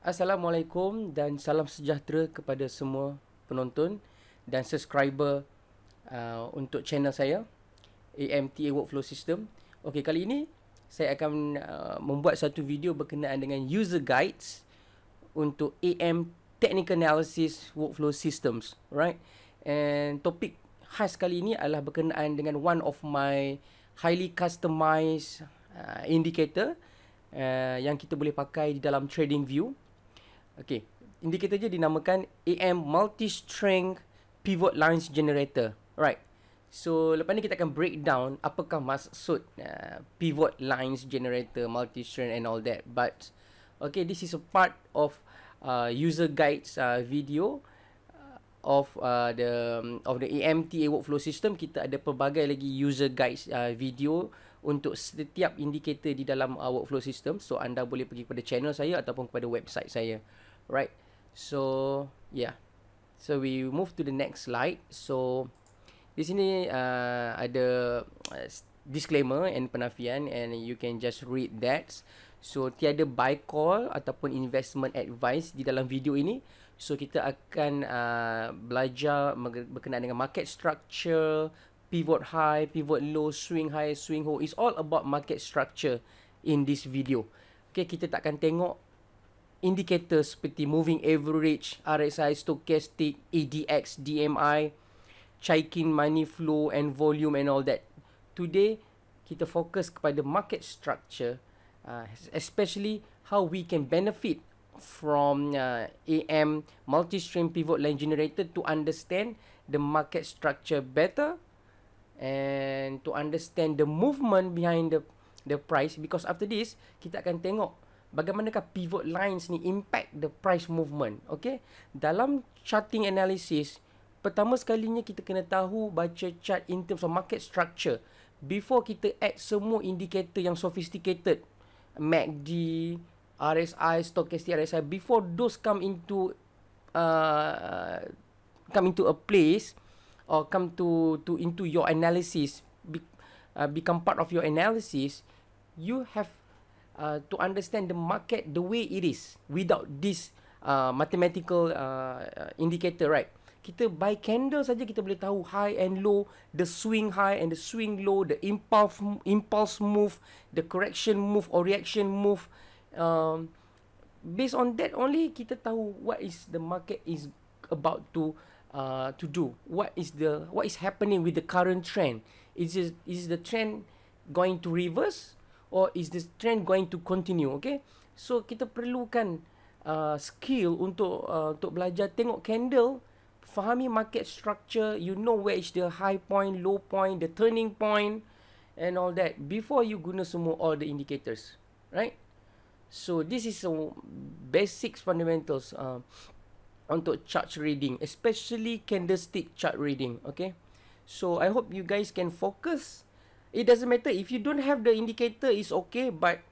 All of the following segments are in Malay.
Assalamualaikum dan salam sejahtera kepada semua penonton dan subscriber uh, untuk channel saya AMTA Workflow System. Okey, kali ini saya akan uh, membuat satu video berkenaan dengan user guides untuk AM Technical Analysis Workflow Systems, right? And topik khas kali ini adalah berkenaan dengan one of my highly customized uh, indicator uh, yang kita boleh pakai di dalam trading view. Okay, indicator je dinamakan AM Multi-Strength Pivot Lines Generator, right? So, lepas ni kita akan break down apakah maksud uh, pivot lines generator, multi-strand and all that. But, okay, this is a part of uh, user guides uh, video uh, of uh, the um, of the EMTA workflow system kita ada pelbagai lagi user guides uh, video untuk setiap indikator di dalam uh, workflow system so anda boleh pergi kepada channel saya ataupun kepada website saya right so yeah so we move to the next slide so di sini uh, ada uh, disclaimer and penafian and you can just read that So tiada buy call ataupun investment advice di dalam video ini. So kita akan uh, belajar berkenaan dengan market structure, pivot high, pivot low, swing high, swing low. It's all about market structure in this video. Okay, kita tak akan tengok indikator seperti moving average, RSI, stochastic, ADX, e DMI, checking money flow and volume and all that. Today, kita fokus kepada market structure uh, especially how we can benefit from uh, AM multi-stream pivot line generator to understand the market structure better and to understand the movement behind the the price because after this kita akan tengok bagaimanakah pivot lines ni impact the price movement okay dalam charting analysis pertama sekalinya kita kena tahu baca chart in terms of market structure before kita add semua indicator yang sophisticated MACD, RSI, Stochastic RSI before those come into uh, come into a place or come to to into your analysis be, uh, become part of your analysis you have uh, to understand the market the way it is without this uh, mathematical uh, indicator right kita by candle saja kita boleh tahu high and low the swing high and the swing low the impulse impulse move the correction move or reaction move um based on that only kita tahu what is the market is about to uh to do what is the what is happening with the current trend is it, is the trend going to reverse or is this trend going to continue okay so kita perlukan uh skill untuk uh, untuk belajar tengok candle fahami market structure, you know where is the high point, low point, the turning point and all that before you guna semua all the indicators, right? So this is a basic fundamentals uh, untuk chart reading, especially candlestick chart reading, okay? So I hope you guys can focus. It doesn't matter if you don't have the indicator is okay, but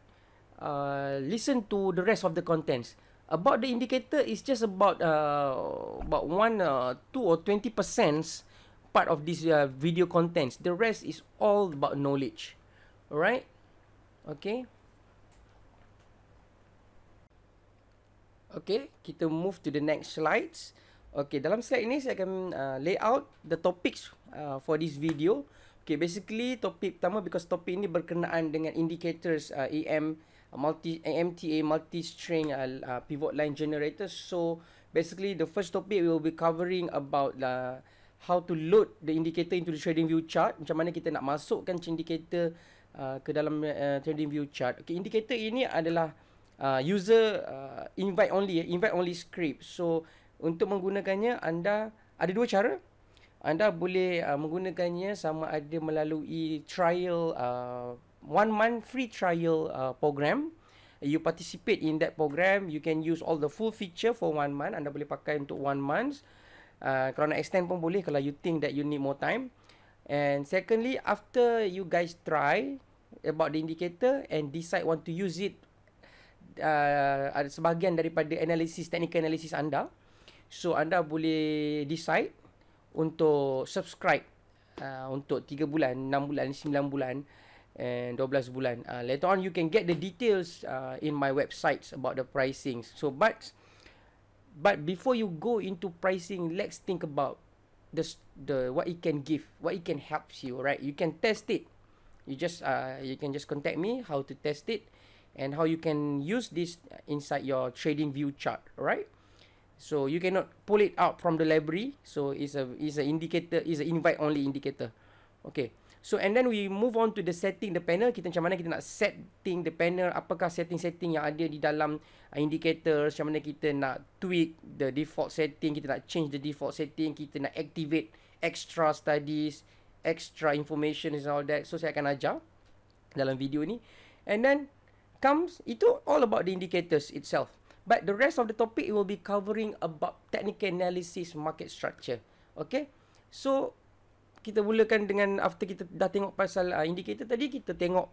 uh, listen to the rest of the contents about the indicator is just about uh, about one uh, two or twenty percent part of this uh, video contents the rest is all about knowledge alright okay okay kita move to the next slides okay dalam slide ini saya akan uh, lay out the topics uh, for this video okay basically topik pertama because topik ini berkenaan dengan indicators uh, EM a multi MTA multi string uh, uh, pivot line generator. So basically, the first topic we will be covering about the uh, how to load the indicator into the trading view chart. Macam mana kita nak masukkan indicator uh, ke dalam uh, trading view chart. Okay, indicator ini adalah uh, user uh, invite only, uh, invite only script. So untuk menggunakannya anda ada dua cara. Anda boleh uh, menggunakannya sama ada melalui trial uh, one month free trial uh, program. You participate in that program, you can use all the full feature for one month. Anda boleh pakai untuk one month. Uh, kalau nak extend pun boleh kalau you think that you need more time. And secondly, after you guys try about the indicator and decide want to use it uh, ada uh, sebahagian daripada analisis technical analisis anda so anda boleh decide untuk subscribe uh, untuk 3 bulan 6 bulan 9 bulan and 12 bulan. Uh, later on you can get the details uh, in my websites about the pricing. So but but before you go into pricing, let's think about the the what it can give, what it can help you, right? You can test it. You just uh you can just contact me how to test it and how you can use this inside your trading view chart, right? So you cannot pull it out from the library. So it's a it's a indicator, is an invite only indicator. Okay. So and then we move on to the setting the panel kita macam mana kita nak setting the panel apakah setting-setting yang ada di dalam uh, indicator macam mana kita nak tweak the default setting kita nak change the default setting kita nak activate extra studies extra information and all that so saya akan ajar dalam video ni and then comes itu all about the indicators itself but the rest of the topic it will be covering about technical analysis market structure okay so kita mulakan dengan after kita dah tengok pasal uh, indicator tadi kita tengok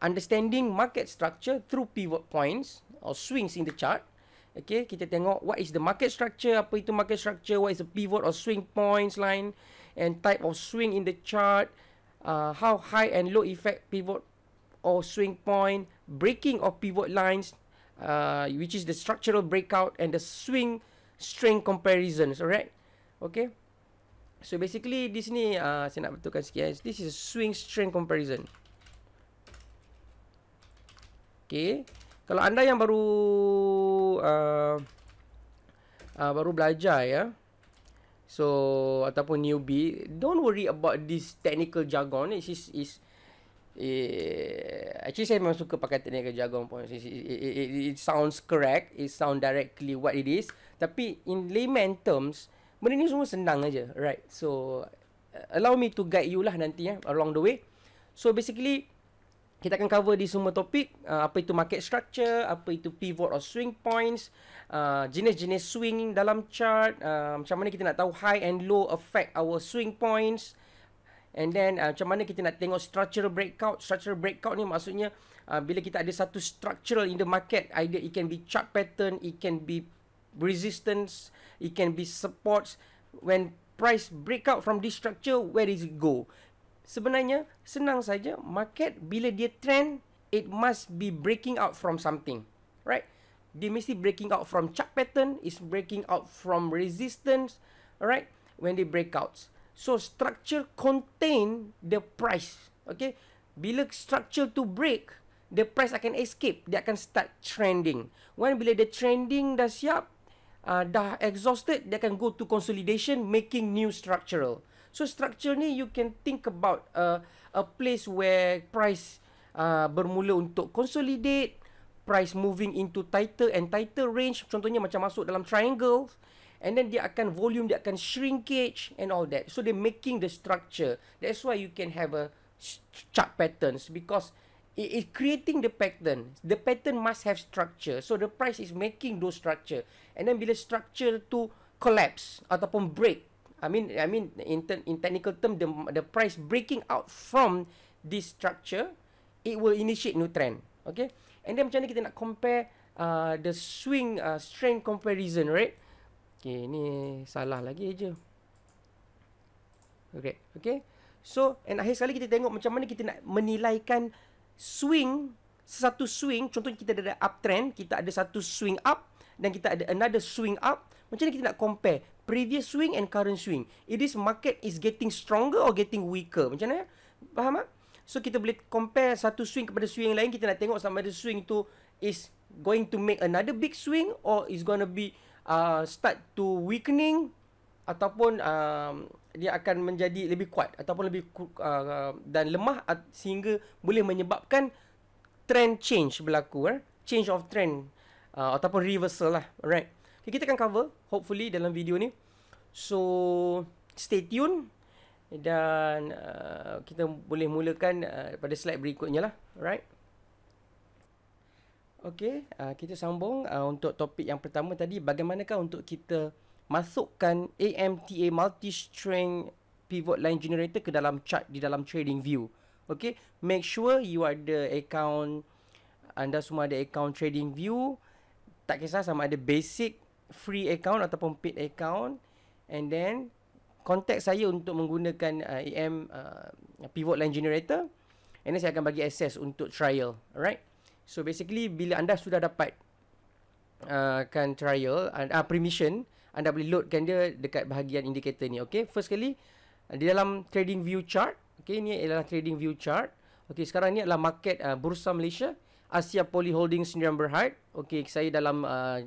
understanding market structure through pivot points or swings in the chart okay kita tengok what is the market structure apa itu market structure what is the pivot or swing points line and type of swing in the chart uh, how high and low effect pivot or swing point breaking of pivot lines uh, which is the structural breakout and the swing strength comparisons alright okay So basically di sini uh, ah, saya nak betulkan sikit eh. This is a swing strength comparison. Okay. Kalau anda yang baru uh, uh, baru belajar ya. Yeah. So ataupun newbie, don't worry about this technical jargon. It is is Yeah. Actually saya memang suka pakai teknik jargon pun it, it, it, it sounds correct It sound directly what it is Tapi in layman terms benda ni semua senang aja right so uh, allow me to guide you lah nantinya eh, along the way so basically kita akan cover di semua topik uh, apa itu market structure apa itu pivot or swing points uh, jenis-jenis swing dalam chart uh, macam mana kita nak tahu high and low affect our swing points And then uh, macam mana kita nak tengok structural breakout Structural breakout ni maksudnya uh, Bila kita ada satu structural in the market Either it can be chart pattern It can be resistance it can be supports when price break out from this structure where is it go sebenarnya senang saja market bila dia trend it must be breaking out from something right dia mesti breaking out from chart pattern is breaking out from resistance alright when they breakouts so structure contain the price okay bila structure to break the price akan escape dia akan start trending when bila the trending dah siap uh, dah exhausted, dia akan go to consolidation, making new structural. So structural ni you can think about uh, a place where price uh, bermula untuk consolidate, price moving into tighter and tighter range. Contohnya macam masuk dalam triangle, and then dia akan volume dia akan shrinkage and all that. So they making the structure. That's why you can have a chart patterns because it, is creating the pattern. The pattern must have structure. So the price is making those structure. And then bila structure to collapse ataupun break. I mean I mean in ter- in technical term the the price breaking out from this structure, it will initiate new trend. Okay. And then macam ni kita nak compare uh, the swing uh, strength comparison, right? Okay, ni salah lagi je. Okay. Okay. So, and akhir sekali kita tengok macam mana kita nak menilaikan swing satu swing contohnya kita ada uptrend kita ada satu swing up dan kita ada another swing up macam mana kita nak compare previous swing and current swing it is market is getting stronger or getting weaker macam mana faham tak ah? so kita boleh compare satu swing kepada swing yang lain kita nak tengok sama ada swing tu is going to make another big swing or is going to be uh, start to weakening ataupun uh, dia akan menjadi lebih kuat ataupun lebih uh, dan lemah sehingga boleh menyebabkan trend change berlaku eh? change of trend uh, ataupun reversal lah alright okay, kita akan cover hopefully dalam video ni so stay tune dan uh, kita boleh mulakan uh, pada slide berikutnya lah alright Okay, uh, kita sambung uh, untuk topik yang pertama tadi. Bagaimanakah untuk kita masukkan AMTA multi string pivot line generator ke dalam chart di dalam trading view. Okay, make sure you ada account, anda semua ada account trading view. Tak kisah sama ada basic free account ataupun paid account. And then, contact saya untuk menggunakan uh, AM uh, pivot line generator. And then, saya akan bagi access untuk trial. Alright? So, basically, bila anda sudah dapat uh, kan trial, uh, permission, permission, anda boleh loadkan dia dekat bahagian indikator ni okay? first kali di dalam trading view chart okay? ni adalah trading view chart Okay, sekarang ni adalah market uh, bursa Malaysia Asia Poly Holdings Sdn Bhd Okay, saya dalam 4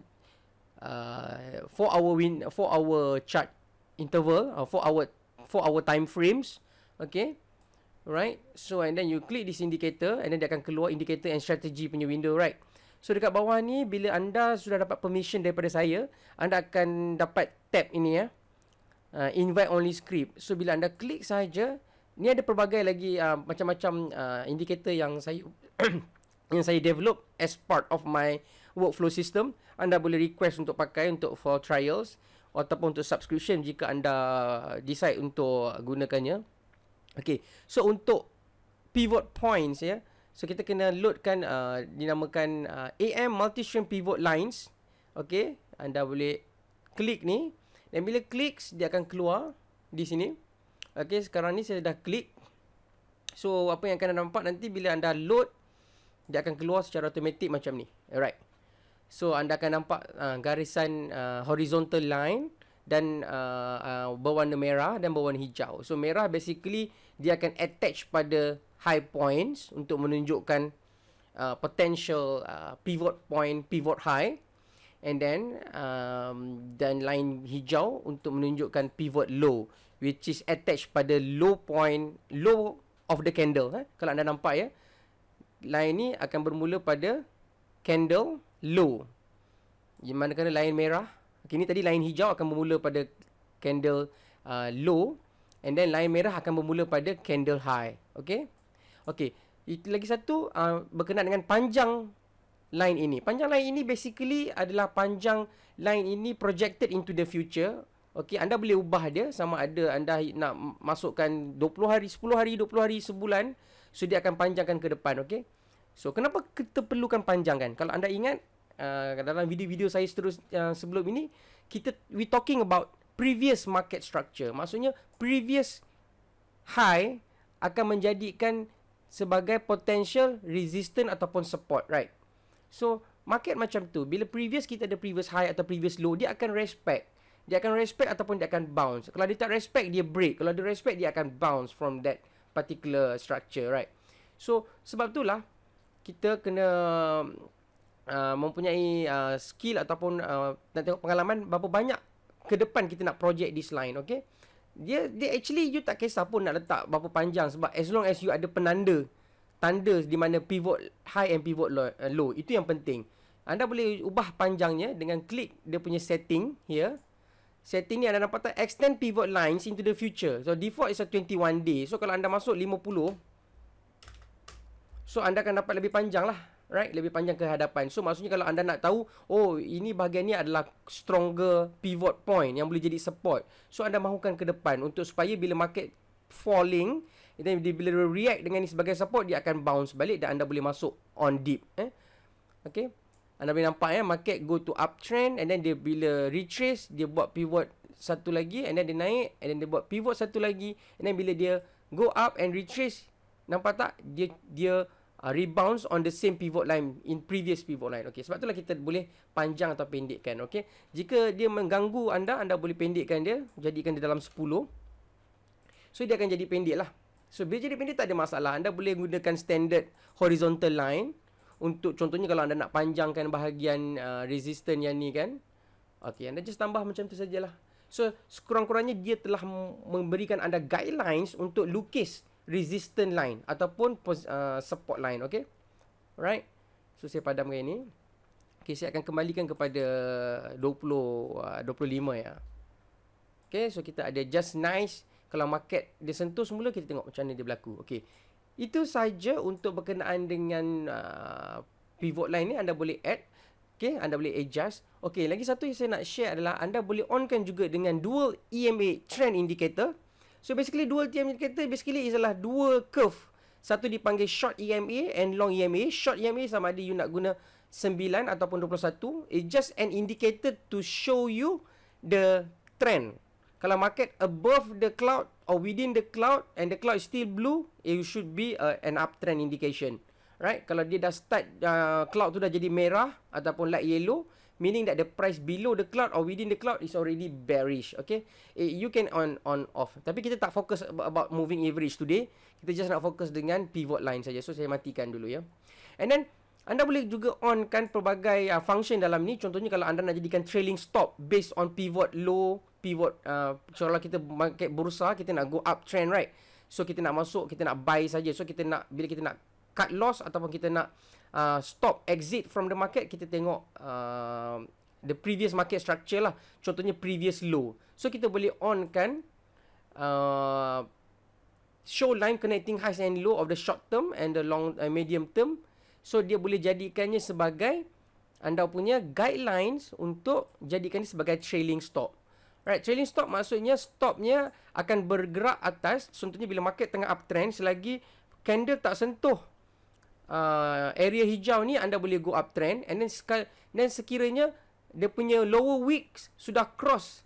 uh, uh, hour win 4 hour chart interval 4 uh, hour 4 hour time frames okay? Right, so and then you click this indicator and then dia akan keluar indicator and strategy punya window, right? So dekat bawah ni bila anda sudah dapat permission daripada saya, anda akan dapat tab ini ya. Uh, invite only script. So bila anda klik saja, ni ada pelbagai lagi ah, macam-macam uh, indicator yang saya yang saya develop as part of my workflow system. Anda boleh request untuk pakai untuk for trials ataupun untuk subscription jika anda decide untuk gunakannya. Okay, so untuk pivot points ya. Yeah. So kita kena loadkan uh, dinamakan uh, AM multi stream pivot lines. Okey, anda boleh klik ni. Dan bila klik dia akan keluar di sini. Okey, sekarang ni saya dah klik. So apa yang akan anda nampak nanti bila anda load dia akan keluar secara automatik macam ni. Alright. So anda akan nampak uh, garisan uh, horizontal line dan uh, uh, berwarna merah dan berwarna hijau. So merah basically dia akan attach pada high points untuk menunjukkan uh, potential uh, pivot point, pivot high. And then, um, dan line hijau untuk menunjukkan pivot low which is attached pada low point, low of the candle. Eh? Kalau anda nampak ya, line ni akan bermula pada candle low. Di mana kena line merah. Kini okay, tadi line hijau akan bermula pada candle uh, low. And then line merah akan bermula pada candle high. Okay. Okey, itu lagi satu uh, berkenaan dengan panjang line ini. Panjang line ini basically adalah panjang line ini projected into the future. Okey, anda boleh ubah dia sama ada anda nak masukkan 20 hari, 10 hari, 20 hari, sebulan. So, dia akan panjangkan ke depan, okey. So, kenapa kita perlukan panjangkan? Kalau anda ingat uh, dalam video-video saya terus uh, sebelum ini, kita we talking about previous market structure. Maksudnya, previous high akan menjadikan sebagai potential resistance ataupun support, right? So, market macam tu, bila previous kita ada previous high atau previous low, dia akan respect. Dia akan respect ataupun dia akan bounce. Kalau dia tak respect, dia break. Kalau dia respect, dia akan bounce from that particular structure, right? So, sebab itulah, kita kena uh, mempunyai uh, skill ataupun uh, nak tengok pengalaman berapa banyak ke depan kita nak project this line, okay? dia dia actually you tak kisah pun nak letak berapa panjang sebab as long as you ada penanda tanda di mana pivot high and pivot low, uh, low itu yang penting anda boleh ubah panjangnya dengan klik dia punya setting here setting ni anda dapat tak extend pivot lines into the future so default is a 21 day so kalau anda masuk 50 so anda akan dapat lebih panjang lah right lebih panjang ke hadapan so maksudnya kalau anda nak tahu oh ini bahagian ni adalah stronger pivot point yang boleh jadi support so anda mahukan ke depan untuk supaya bila market falling then dia bila react dengan ni sebagai support dia akan bounce balik dan anda boleh masuk on dip. eh okey anda boleh nampak eh market go to uptrend and then dia bila retrace dia buat pivot satu lagi and then dia naik and then dia buat pivot satu lagi and then bila dia go up and retrace nampak tak dia dia uh, rebounds on the same pivot line in previous pivot line. Okay, sebab itulah kita boleh panjang atau pendekkan. Okay, Jika dia mengganggu anda, anda boleh pendekkan dia, jadikan dia dalam 10. So dia akan jadi pendeklah. So bila jadi pendek tak ada masalah. Anda boleh gunakan standard horizontal line untuk contohnya kalau anda nak panjangkan bahagian uh, resistance yang ni kan. Okay, anda just tambah macam tu sajalah. So sekurang-kurangnya dia telah memberikan anda guidelines untuk lukis Resistant line ataupun uh, support line okey right so saya padamkan ini okey saya akan kembalikan kepada 20 25 uh, ya okey so kita ada just nice kalau market dia sentuh semula kita tengok macam mana dia berlaku okey itu saja untuk berkenaan dengan uh, pivot line ni anda boleh add Okay, anda boleh adjust. Okay, lagi satu yang saya nak share adalah anda boleh onkan juga dengan dual EMA trend indicator. So basically dual TMA indicator basically ialah dua curve. Satu dipanggil short EMA and long EMA. Short EMA sama ada you nak guna 9 ataupun 21. It's just an indicator to show you the trend. Kalau market above the cloud or within the cloud and the cloud is still blue, it should be a, uh, an uptrend indication. Right? Kalau dia dah start, uh, cloud tu dah jadi merah ataupun light yellow, meaning that the price below the cloud or within the cloud is already bearish okay it, eh, you can on on off tapi kita tak fokus about moving average today kita just nak fokus dengan pivot line saja so saya matikan dulu ya and then anda boleh juga on kan pelbagai uh, function dalam ni contohnya kalau anda nak jadikan trailing stop based on pivot low pivot uh, ah, kalau kita market bursa kita nak go up trend right so kita nak masuk kita nak buy saja so kita nak bila kita nak cut loss ataupun kita nak uh, stop exit from the market kita tengok uh, the previous market structure lah contohnya previous low so kita boleh on kan uh, show line connecting highs and low of the short term and the long uh, medium term so dia boleh jadikannya sebagai anda punya guidelines untuk jadikan ini sebagai trailing stop. Right trailing stop maksudnya stopnya akan bergerak atas. Contohnya bila market tengah uptrend selagi candle tak sentuh uh, area hijau ni anda boleh go uptrend and then sekal, then sekiranya dia punya lower week sudah cross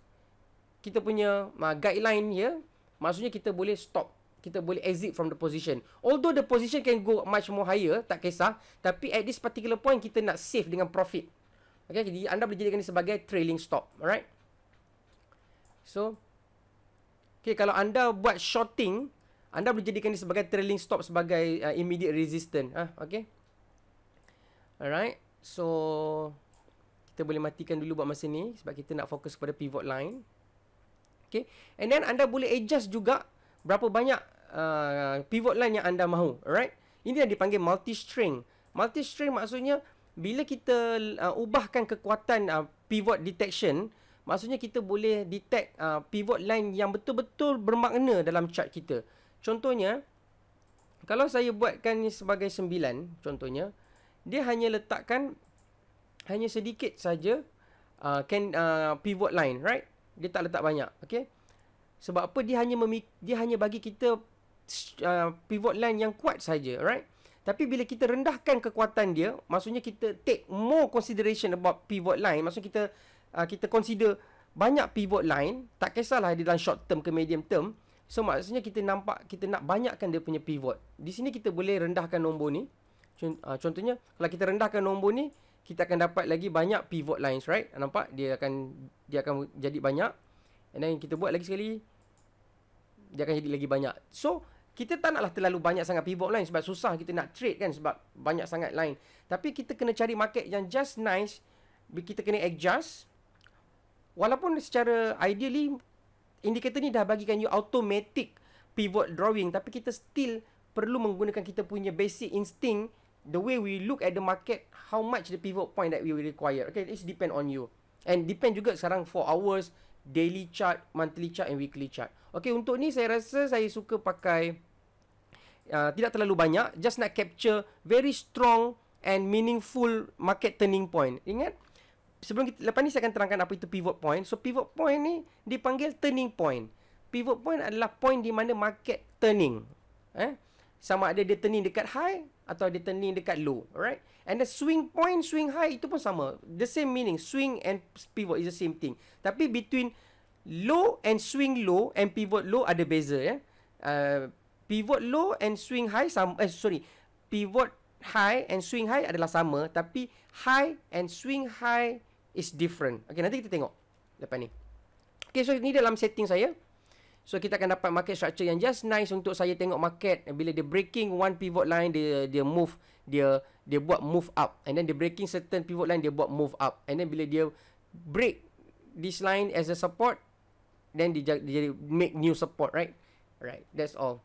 kita punya uh, guideline ya maksudnya kita boleh stop kita boleh exit from the position although the position can go much more higher tak kisah tapi at this particular point kita nak save dengan profit okey jadi anda boleh jadikan ini sebagai trailing stop alright so Okay, kalau anda buat shorting, anda boleh jadikan ini sebagai trailing stop sebagai uh, immediate resistance ah okay. alright so kita boleh matikan dulu buat masa ni sebab kita nak fokus pada pivot line okay. and then anda boleh adjust juga berapa banyak uh, pivot line yang anda mahu alright ini yang dipanggil multi string multi string maksudnya bila kita uh, ubahkan kekuatan uh, pivot detection maksudnya kita boleh detect uh, pivot line yang betul-betul bermakna dalam chart kita Contohnya, kalau saya buatkan ini sebagai sembilan, contohnya, dia hanya letakkan hanya sedikit saja uh, can uh, pivot line, right? Dia tak letak banyak, okay? Sebab apa dia hanya memik dia hanya bagi kita uh, pivot line yang kuat saja, right? Tapi bila kita rendahkan kekuatan dia, maksudnya kita take more consideration about pivot line, maksudnya kita uh, kita consider banyak pivot line, tak kisahlah dia dalam short term ke medium term, So maksudnya kita nampak kita nak banyakkan dia punya pivot. Di sini kita boleh rendahkan nombor ni. Ah, contohnya kalau kita rendahkan nombor ni kita akan dapat lagi banyak pivot lines right. Nampak dia akan dia akan jadi banyak. And then kita buat lagi sekali dia akan jadi lagi banyak. So kita tak naklah terlalu banyak sangat pivot line sebab susah kita nak trade kan sebab banyak sangat line. Tapi kita kena cari market yang just nice. Kita kena adjust. Walaupun secara ideally Indikator ni dah bagikan you automatic pivot drawing tapi kita still perlu menggunakan kita punya basic instinct the way we look at the market how much the pivot point that we require okay it's depend on you and depend juga sekarang for hours daily chart monthly chart and weekly chart okay untuk ni saya rasa saya suka pakai uh, tidak terlalu banyak just nak capture very strong and meaningful market turning point ingat sebelum kita lepas ni saya akan terangkan apa itu pivot point. So pivot point ni dipanggil turning point. Pivot point adalah point di mana market turning. Eh? Sama ada dia turning dekat high atau dia turning dekat low, alright? And the swing point, swing high itu pun sama. The same meaning, swing and pivot is the same thing. Tapi between low and swing low and pivot low ada beza ya. Eh? Uh, pivot low and swing high sama eh, sorry. Pivot high and swing high adalah sama tapi high and swing high is different. Okay, nanti kita tengok lepas ni. Okay, so ni dalam setting saya. So, kita akan dapat market structure yang just nice untuk saya tengok market. Bila dia breaking one pivot line, dia dia move. Dia dia buat move up. And then, dia breaking certain pivot line, dia buat move up. And then, bila dia break this line as a support, then dia, dia jadi make new support, right? Right, that's all.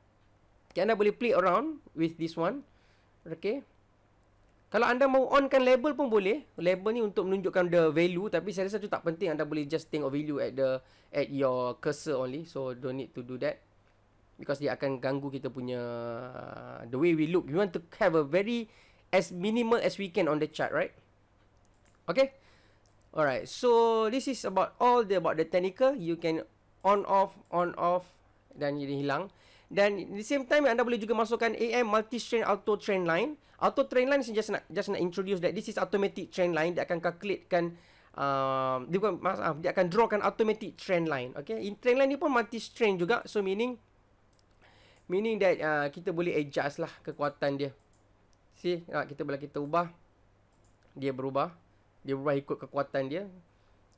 Okay, anda boleh play around with this one. Okay. Kalau anda mau onkan label pun boleh. Label ni untuk menunjukkan the value tapi saya rasa tu tak penting. Anda boleh just tengok value at the at your cursor only. So don't need to do that. Because dia akan ganggu kita punya uh, the way we look. We want to have a very as minimal as we can on the chart, right? Okay? Alright. So this is about all the about the technical. You can on off on off dan jadi hilang. Dan di same time anda boleh juga masukkan AM multi strain auto trend line. Auto trend line saya nak just nak introduce that this is automatic trend line dia akan calculatekan uh, dia bukan maaf dia akan drawkan automatic trend line. Okay, in trend line ni pun multi strain juga. So meaning meaning that uh, kita boleh adjust lah kekuatan dia. See, uh, kita boleh kita ubah dia berubah. Dia berubah ikut kekuatan dia.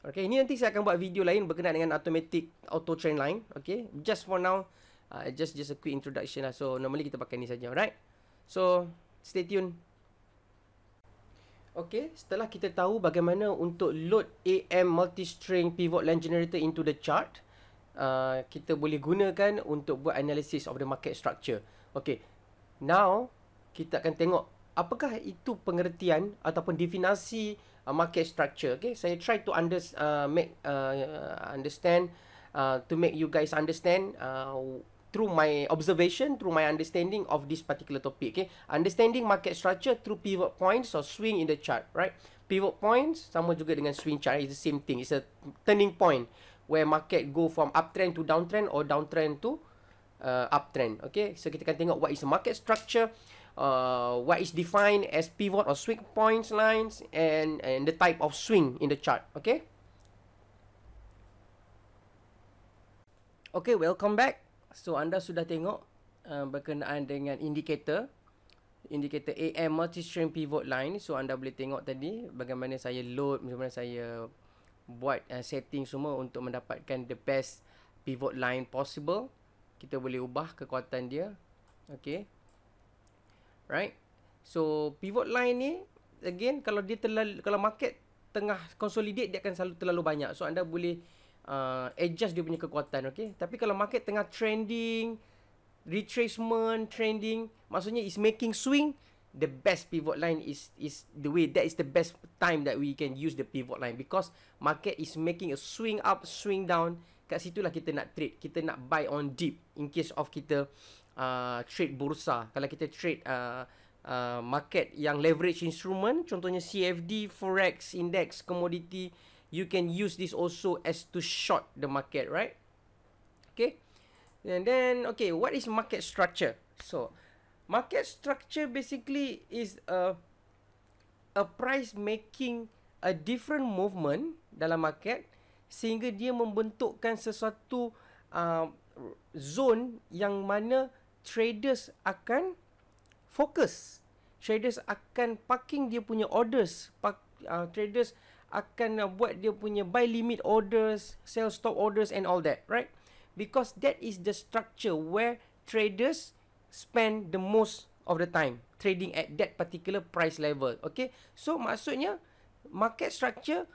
Okay, ini nanti saya akan buat video lain berkenaan dengan automatic auto trend line. Okay, just for now, uh, just just a quick introduction lah. So normally kita pakai ni saja, alright? So stay tuned. Okay, setelah kita tahu bagaimana untuk load AM multi-string pivot line generator into the chart, uh, kita boleh gunakan untuk buat analysis of the market structure. Okay, now kita akan tengok apakah itu pengertian ataupun definasi uh, market structure. Okay, saya so, try to under, uh, make, uh, understand, uh, to make you guys understand uh, through my observation, through my understanding of this particular topic. Okay, understanding market structure through pivot points or swing in the chart, right? Pivot points sama juga dengan swing chart is the same thing. It's a turning point where market go from uptrend to downtrend or downtrend to uh, uptrend. Okay, so kita akan tengok what is the market structure, uh, what is defined as pivot or swing points lines, and and the type of swing in the chart. Okay. Okay, welcome back. So anda sudah tengok uh, berkenaan dengan indikator indikator AM multi stream pivot line. So anda boleh tengok tadi bagaimana saya load, bagaimana saya buat uh, setting semua untuk mendapatkan the best pivot line possible. Kita boleh ubah kekuatan dia. Okay. Right. So pivot line ni again kalau dia terlalu kalau market tengah consolidate dia akan selalu terlalu banyak. So anda boleh uh, adjust dia punya kekuatan okay tapi kalau market tengah trending retracement trending maksudnya is making swing the best pivot line is is the way that is the best time that we can use the pivot line because market is making a swing up swing down kat situlah kita nak trade kita nak buy on dip. in case of kita uh, trade bursa kalau kita trade uh, uh, market yang leverage instrument contohnya CFD forex index commodity you can use this also as to short the market, right? Okay. And then, okay, what is market structure? So, market structure basically is a a price making a different movement dalam market sehingga dia membentukkan sesuatu uh, zone yang mana traders akan fokus. Traders akan parking dia punya orders. Park, uh, traders akan uh, buat dia punya buy limit orders, sell stop orders and all that, right? Because that is the structure where traders spend the most of the time trading at that particular price level. Okay, so maksudnya market structure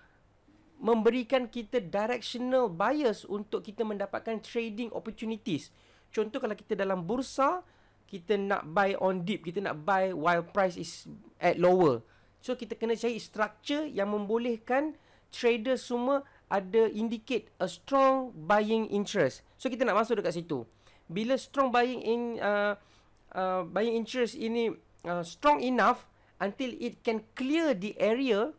memberikan kita directional bias untuk kita mendapatkan trading opportunities. Contoh kalau kita dalam bursa, kita nak buy on dip, kita nak buy while price is at lower. So kita kena cari structure yang membolehkan trader semua ada indicate a strong buying interest. So kita nak masuk dekat situ. Bila strong buying in uh, uh, buying interest ini uh, strong enough until it can clear the area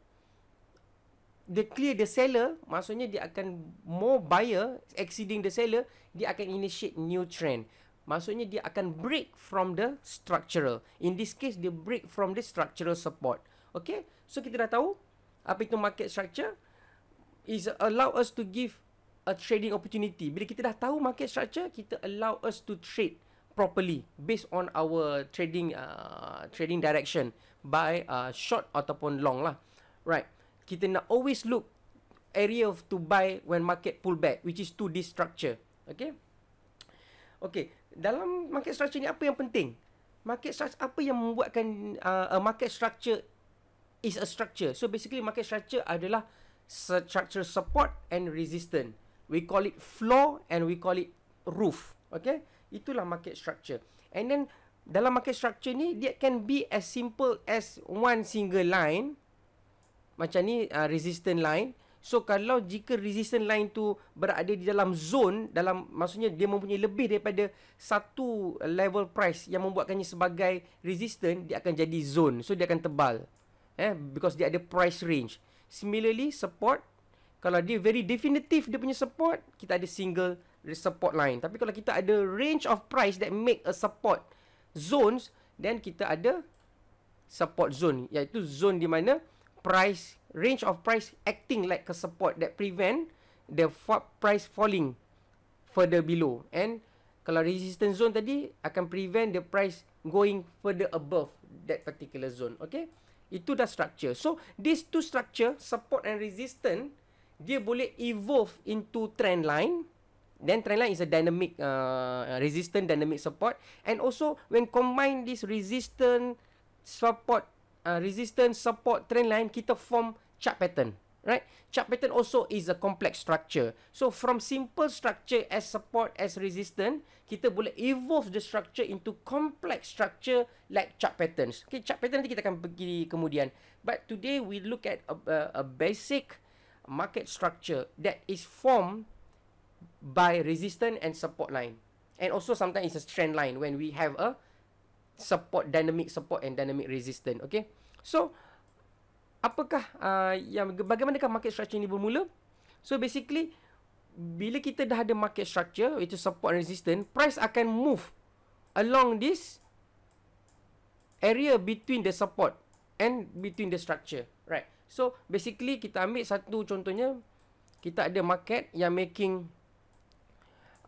the clear the seller maksudnya dia akan more buyer exceeding the seller dia akan initiate new trend maksudnya dia akan break from the structural in this case dia break from the structural support Okay, so kita dah tahu apa itu market structure is allow us to give a trading opportunity. Bila kita dah tahu market structure, kita allow us to trade properly based on our trading uh, trading direction by uh, short ataupun long lah. Right. Kita nak always look area of to buy when market pull back which is to this structure. Okay. Okay. Dalam market structure ni apa yang penting? Market structure apa yang membuatkan uh, a uh, market structure is a structure. So basically market structure adalah structure support and resistance. We call it floor and we call it roof. Okay? Itulah market structure. And then dalam market structure ni dia can be as simple as one single line macam ni uh, resistance line. So kalau jika resistance line tu berada di dalam zone dalam maksudnya dia mempunyai lebih daripada satu level price yang membuatkannya sebagai resistance dia akan jadi zone. So dia akan tebal eh because dia ada price range similarly support kalau dia very definitive dia punya support kita ada single support line tapi kalau kita ada range of price that make a support zones then kita ada support zone iaitu zone di mana price range of price acting like a support that prevent the price falling further below and kalau resistance zone tadi akan prevent the price going further above that particular zone okay itu dah structure. So, these two structure, support and resistance, dia boleh evolve into trend line. Then trend line is a dynamic uh, resistance, dynamic support. And also, when combine this resistance, support, uh, resistance, support, trend line, kita form chart pattern right chart pattern also is a complex structure so from simple structure as support as resistance kita boleh evolve the structure into complex structure like chart patterns okay chart pattern nanti kita akan pergi kemudian but today we look at a, a, a basic market structure that is formed by resistance and support line and also sometimes it's a trend line when we have a support dynamic support and dynamic resistance okay so apakah uh, yang bagaimanakah market structure ini bermula? So basically bila kita dah ada market structure iaitu support and resistance, price akan move along this area between the support and between the structure, right? So basically kita ambil satu contohnya kita ada market yang making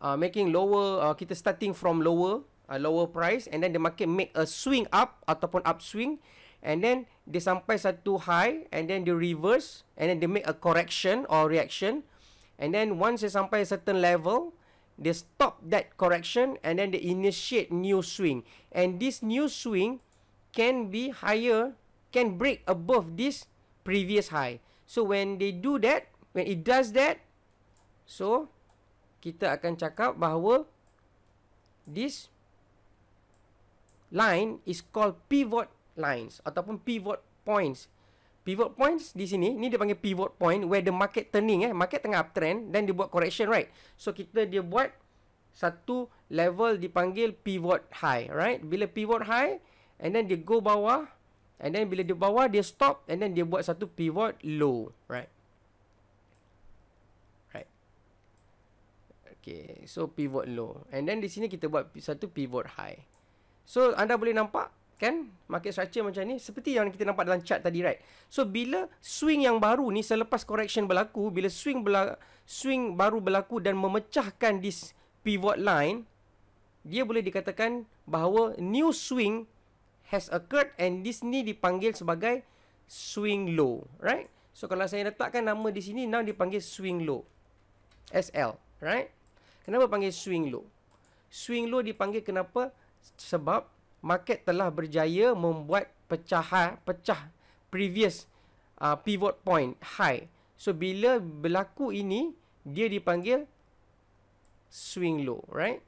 uh, making lower uh, kita starting from lower uh, lower price and then the market make a swing up ataupun upswing and then dia sampai satu high and then dia reverse and then dia make a correction or reaction and then once dia sampai certain level dia stop that correction and then dia initiate new swing and this new swing can be higher can break above this previous high so when they do that when it does that so kita akan cakap bahawa this line is called pivot lines ataupun pivot points. Pivot points di sini, ni dia panggil pivot point where the market turning eh. Market tengah uptrend dan dia buat correction right. So kita dia buat satu level dipanggil pivot high right. Bila pivot high and then dia go bawah and then bila dia bawah dia stop and then dia buat satu pivot low right. Right. Okay, so pivot low. And then di sini kita buat satu pivot high. So anda boleh nampak kan market structure macam ni seperti yang kita nampak dalam chart tadi right so bila swing yang baru ni selepas correction berlaku bila swing bela- swing baru berlaku dan memecahkan this pivot line dia boleh dikatakan bahawa new swing has occurred and this ni dipanggil sebagai swing low right so kalau saya letakkan nama di sini now dipanggil swing low SL right kenapa panggil swing low swing low dipanggil kenapa sebab market telah berjaya membuat pecahan pecah previous uh, pivot point high. So bila berlaku ini dia dipanggil swing low, right?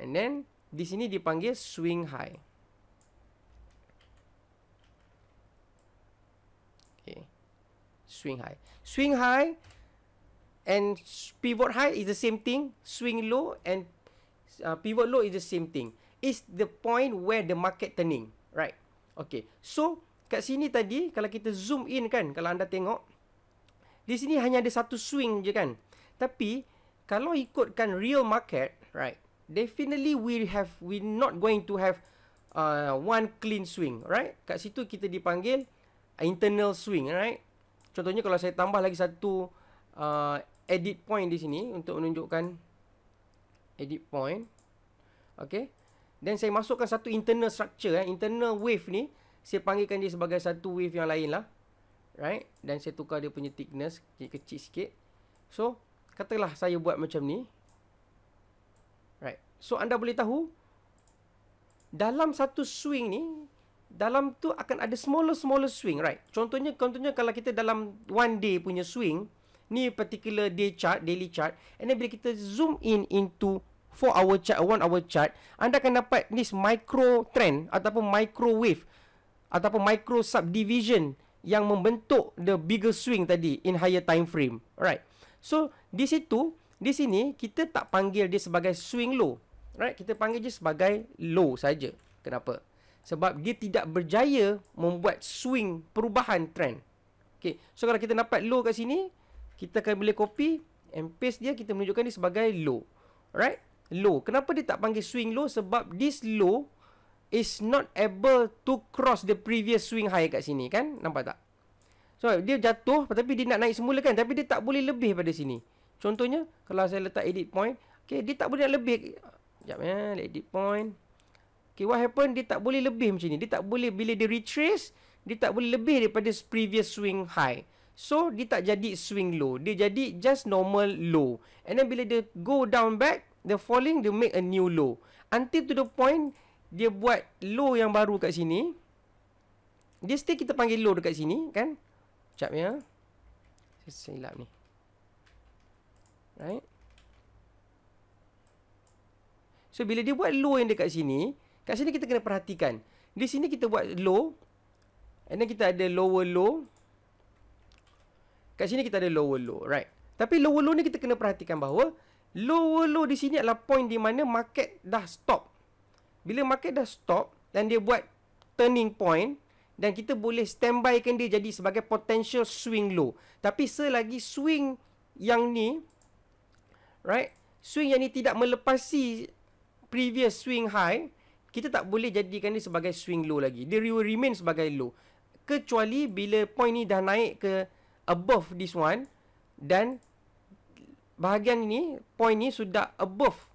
And then di sini dipanggil swing high. Okay. Swing high. Swing high and pivot high is the same thing, swing low and uh, pivot low is the same thing is the point where the market turning. Right. Okay. So, kat sini tadi, kalau kita zoom in kan, kalau anda tengok, di sini hanya ada satu swing je kan. Tapi, kalau ikutkan real market, right, definitely we have, we not going to have uh, one clean swing, right? Kat situ kita dipanggil internal swing, right? Contohnya kalau saya tambah lagi satu uh, edit point di sini untuk menunjukkan edit point. Okay. Then saya masukkan satu internal structure eh. Internal wave ni Saya panggilkan dia sebagai satu wave yang lain lah Right Dan saya tukar dia punya thickness kecil, kecil sikit So Katalah saya buat macam ni Right So anda boleh tahu Dalam satu swing ni Dalam tu akan ada smaller-smaller swing Right Contohnya contohnya kalau kita dalam One day punya swing Ni particular day chart Daily chart And then bila kita zoom in into 4 hour chart 1 hour chart anda akan dapat this micro trend ataupun microwave ataupun micro subdivision yang membentuk the bigger swing tadi in higher time frame right so di situ di sini kita tak panggil dia sebagai swing low right kita panggil dia sebagai low saja kenapa sebab dia tidak berjaya membuat swing perubahan trend Okay. So kalau kita dapat low kat sini, kita akan boleh copy and paste dia kita menunjukkan dia sebagai low. Alright? low. Kenapa dia tak panggil swing low? Sebab this low is not able to cross the previous swing high kat sini kan? Nampak tak? So, dia jatuh tapi dia nak naik semula kan? Tapi dia tak boleh lebih pada sini. Contohnya, kalau saya letak edit point, okay, dia tak boleh lebih. Sekejap ya, edit point. Okay, what happen? Dia tak boleh lebih macam ni. Dia tak boleh, bila dia retrace, dia tak boleh lebih daripada previous swing high. So, dia tak jadi swing low. Dia jadi just normal low. And then, bila dia go down back, the falling dia make a new low until to the point dia buat low yang baru kat sini dia still kita panggil low dekat sini kan jap ya saya silap ni right so bila dia buat low yang dekat sini kat sini kita kena perhatikan di sini kita buat low and then kita ada lower low kat sini kita ada lower low right tapi lower low ni kita kena perhatikan bahawa Lower low di sini adalah point di mana market dah stop. Bila market dah stop dan dia buat turning point dan kita boleh standbykan dia jadi sebagai potential swing low. Tapi selagi swing yang ni right, swing yang ni tidak melepasi previous swing high, kita tak boleh jadikan dia sebagai swing low lagi. Dia will remain sebagai low. Kecuali bila point ni dah naik ke above this one dan bahagian ini, point ini sudah above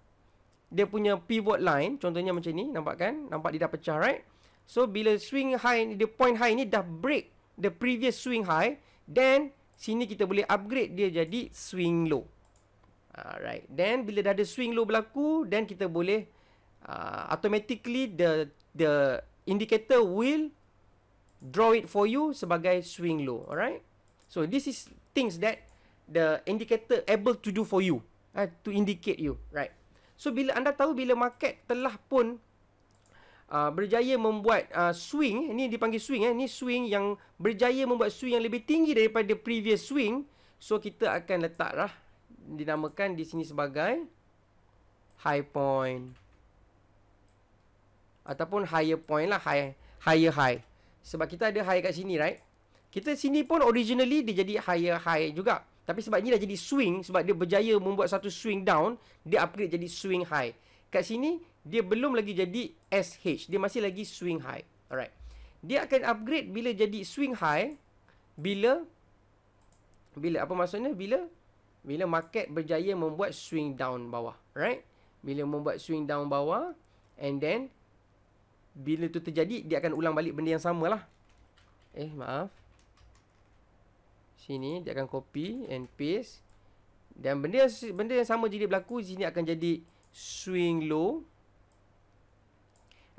dia punya pivot line. Contohnya macam ni, nampak kan? Nampak dia dah pecah, right? So, bila swing high ni, the point high ini dah break the previous swing high. Then, sini kita boleh upgrade dia jadi swing low. Alright. Then, bila dah ada swing low berlaku, then kita boleh uh, automatically the the indicator will draw it for you sebagai swing low. Alright. So, this is things that the indicator able to do for you uh, to indicate you right so bila anda tahu bila market telah pun Uh, berjaya membuat uh, swing ni dipanggil swing eh ni swing yang berjaya membuat swing yang lebih tinggi daripada previous swing so kita akan letaklah dinamakan di sini sebagai high point ataupun higher point lah high higher high sebab kita ada high kat sini right kita sini pun originally dia jadi higher high juga tapi sebab ni dah jadi swing Sebab dia berjaya membuat satu swing down Dia upgrade jadi swing high Kat sini Dia belum lagi jadi SH Dia masih lagi swing high Alright Dia akan upgrade bila jadi swing high Bila Bila apa maksudnya Bila Bila market berjaya membuat swing down bawah Alright Bila membuat swing down bawah And then Bila tu terjadi Dia akan ulang balik benda yang sama lah Eh maaf sini dia akan copy and paste dan benda benda yang sama jadi berlaku sini akan jadi swing low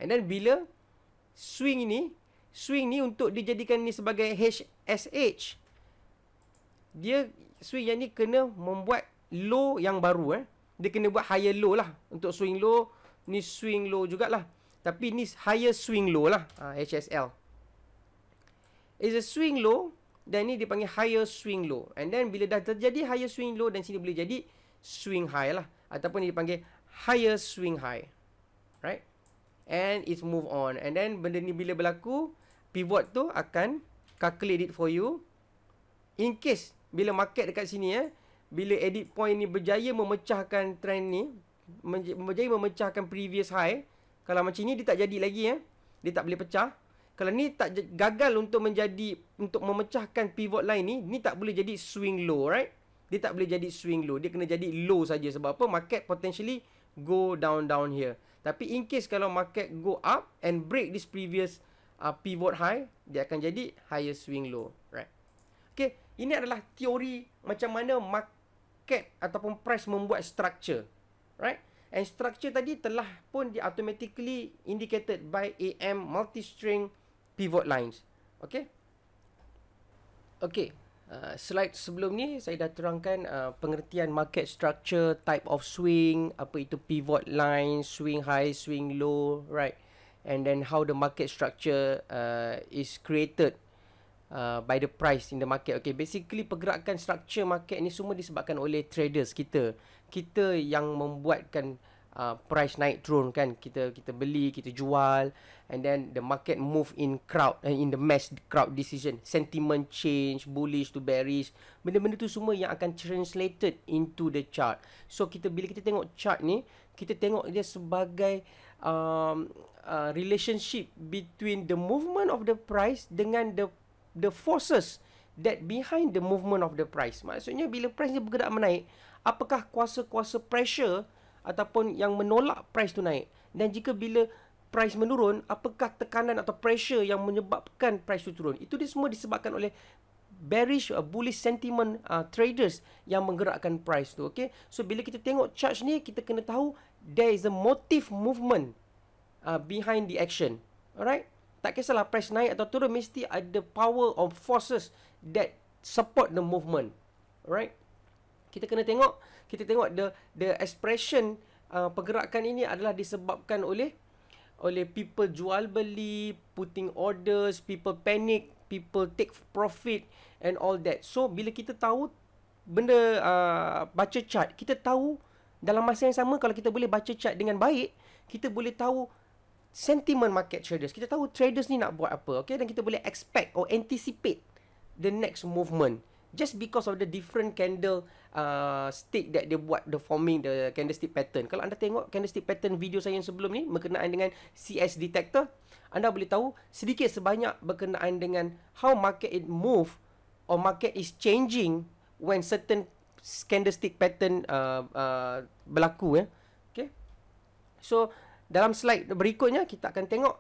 and then bila swing ini swing ni untuk dijadikan ni sebagai hsh dia swing yang ni kena membuat low yang baru eh dia kena buat higher low lah untuk swing low ni swing low jugaklah tapi ni higher swing low lah hsl ah, is a swing low dan ni dipanggil higher swing low and then bila dah terjadi higher swing low dan sini boleh jadi swing high lah ataupun dipanggil higher swing high right and it's move on and then benda ni bila berlaku pivot tu akan calculate it for you in case bila market dekat sini eh bila edit point ni berjaya memecahkan trend ni berjaya memecahkan previous high kalau macam ni dia tak jadi lagi eh dia tak boleh pecah kalau ni tak gagal untuk menjadi untuk memecahkan pivot line ni, ni tak boleh jadi swing low, right? Dia tak boleh jadi swing low. Dia kena jadi low saja sebab apa? Market potentially go down down here. Tapi in case kalau market go up and break this previous uh, pivot high, dia akan jadi higher swing low, right? Okay, ini adalah teori macam mana market ataupun price membuat structure, right? And structure tadi telah pun di automatically indicated by AM multi string string pivot lines. Okay. Okay. Uh, slide sebelum ni saya dah terangkan uh, pengertian market structure, type of swing, apa itu pivot line, swing high, swing low, right? And then how the market structure uh, is created uh, by the price in the market. Okay, basically pergerakan structure market ni semua disebabkan oleh traders kita. Kita yang membuatkan uh, price naik turun kan kita kita beli kita jual and then the market move in crowd eh, in the mass crowd decision sentiment change bullish to bearish benda-benda tu semua yang akan translated into the chart so kita bila kita tengok chart ni kita tengok dia sebagai um, uh, relationship between the movement of the price dengan the the forces that behind the movement of the price maksudnya bila price dia bergerak menaik apakah kuasa-kuasa pressure ataupun yang menolak price tu naik dan jika bila price menurun apakah tekanan atau pressure yang menyebabkan price tu turun itu dia semua disebabkan oleh bearish uh, bullish sentiment uh, traders yang menggerakkan price tu okay? so bila kita tengok chart ni kita kena tahu there is a motive movement uh, behind the action alright tak kisahlah price naik atau turun mesti ada power of forces that support the movement alright kita kena tengok kita tengok the the expression uh, pergerakan ini adalah disebabkan oleh oleh people jual beli, putting orders, people panic, people take profit and all that. So bila kita tahu benda uh, baca chart, kita tahu dalam masa yang sama kalau kita boleh baca chart dengan baik, kita boleh tahu sentiment market traders. Kita tahu traders ni nak buat apa, okay? Dan kita boleh expect or anticipate the next movement just because of the different candle uh, stick that dia buat the forming the candlestick pattern. Kalau anda tengok candlestick pattern video saya yang sebelum ni berkenaan dengan CS detector, anda boleh tahu sedikit sebanyak berkenaan dengan how market it move or market is changing when certain candlestick pattern uh, uh, berlaku ya. Eh. Okay. So dalam slide berikutnya kita akan tengok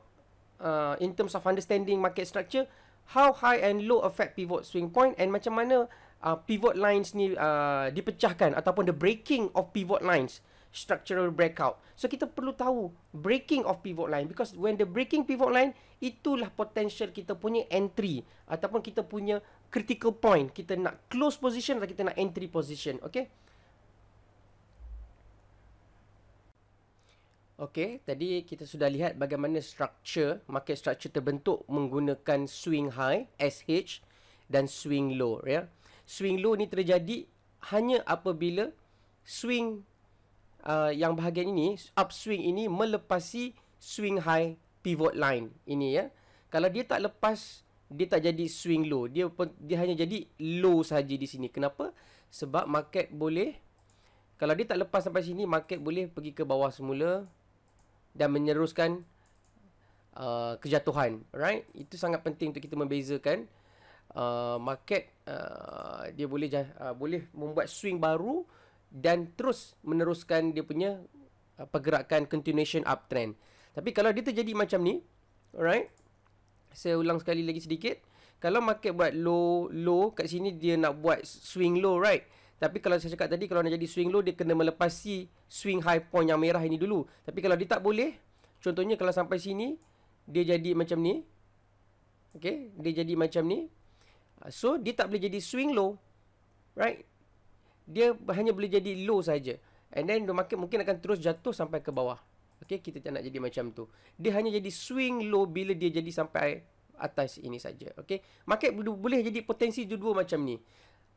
uh, in terms of understanding market structure how high and low affect pivot swing point and macam mana uh, pivot lines ni uh, dipecahkan ataupun the breaking of pivot lines structural breakout. So kita perlu tahu breaking of pivot line because when the breaking pivot line itulah potential kita punya entry ataupun kita punya critical point. Kita nak close position atau kita nak entry position, okay? Okey, tadi kita sudah lihat bagaimana structure, market structure terbentuk menggunakan swing high, SH dan swing low, ya. Swing low ni terjadi hanya apabila swing uh, yang bahagian ini, upswing ini melepasi swing high pivot line ini ya. Kalau dia tak lepas, dia tak jadi swing low. Dia pun, dia hanya jadi low saja di sini. Kenapa? Sebab market boleh kalau dia tak lepas sampai sini, market boleh pergi ke bawah semula dan meneruskan uh, kejatuhan. Right? Itu sangat penting untuk kita membezakan uh, market uh, dia boleh uh, boleh membuat swing baru dan terus meneruskan dia punya uh, pergerakan continuation uptrend. Tapi kalau dia terjadi macam ni, right? Saya ulang sekali lagi sedikit. Kalau market buat low low kat sini dia nak buat swing low, right? Tapi kalau saya cakap tadi kalau nak jadi swing low dia kena melepasi swing high point yang merah ini dulu. Tapi kalau dia tak boleh, contohnya kalau sampai sini dia jadi macam ni. okay? dia jadi macam ni. Ah, so dia tak boleh jadi swing low. Right? Dia hanya boleh jadi low saja. And then the market mungkin akan terus jatuh sampai ke bawah. okay? kita tak nak jadi macam tu. Dia hanya jadi swing low bila dia jadi sampai atas ini saja. okay? Market boleh jadi potensi dua-dua macam ni.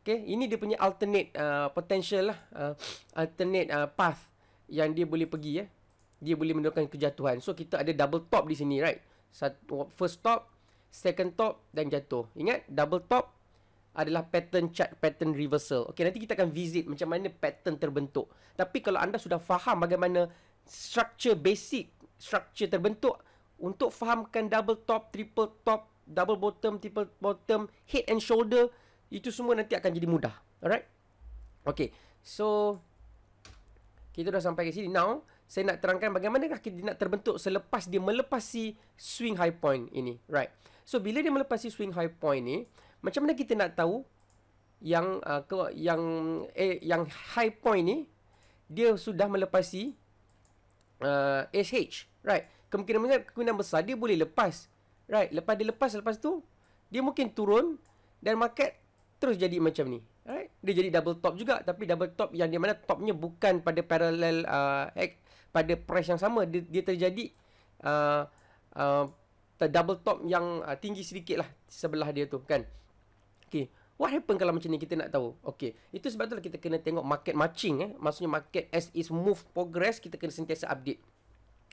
Okay, ini dia punya alternate uh, potential lah. Uh, alternate uh, path yang dia boleh pergi ya. Eh. Dia boleh menurunkan kejatuhan. So, kita ada double top di sini, right? Satu, first top, second top dan jatuh. Ingat, double top adalah pattern chart, pattern reversal. Okay, nanti kita akan visit macam mana pattern terbentuk. Tapi, kalau anda sudah faham bagaimana structure basic, structure terbentuk, untuk fahamkan double top, triple top, double bottom, triple bottom, head and shoulder, itu semua nanti akan jadi mudah. Alright? Okay. So, kita dah sampai ke sini. Now, saya nak terangkan bagaimanakah kita nak terbentuk selepas dia melepasi swing high point ini. Right? So, bila dia melepasi swing high point ini, macam mana kita nak tahu yang uh, ke, yang eh, yang high point ni, dia sudah melepasi uh, SH. Right? Kemungkinan, kemungkinan besar dia boleh lepas. Right? Lepas dia lepas, lepas tu, dia mungkin turun dan market terus jadi macam ni right dia jadi double top juga tapi double top yang di mana topnya bukan pada parallel uh, X, pada price yang sama dia, dia terjadi uh, uh, double top yang uh, tinggi sedikit lah sebelah dia tu kan okay what happen kalau macam ni kita nak tahu okay itu sebab tu lah kita kena tengok market matching eh maksudnya market as is move progress kita kena sentiasa update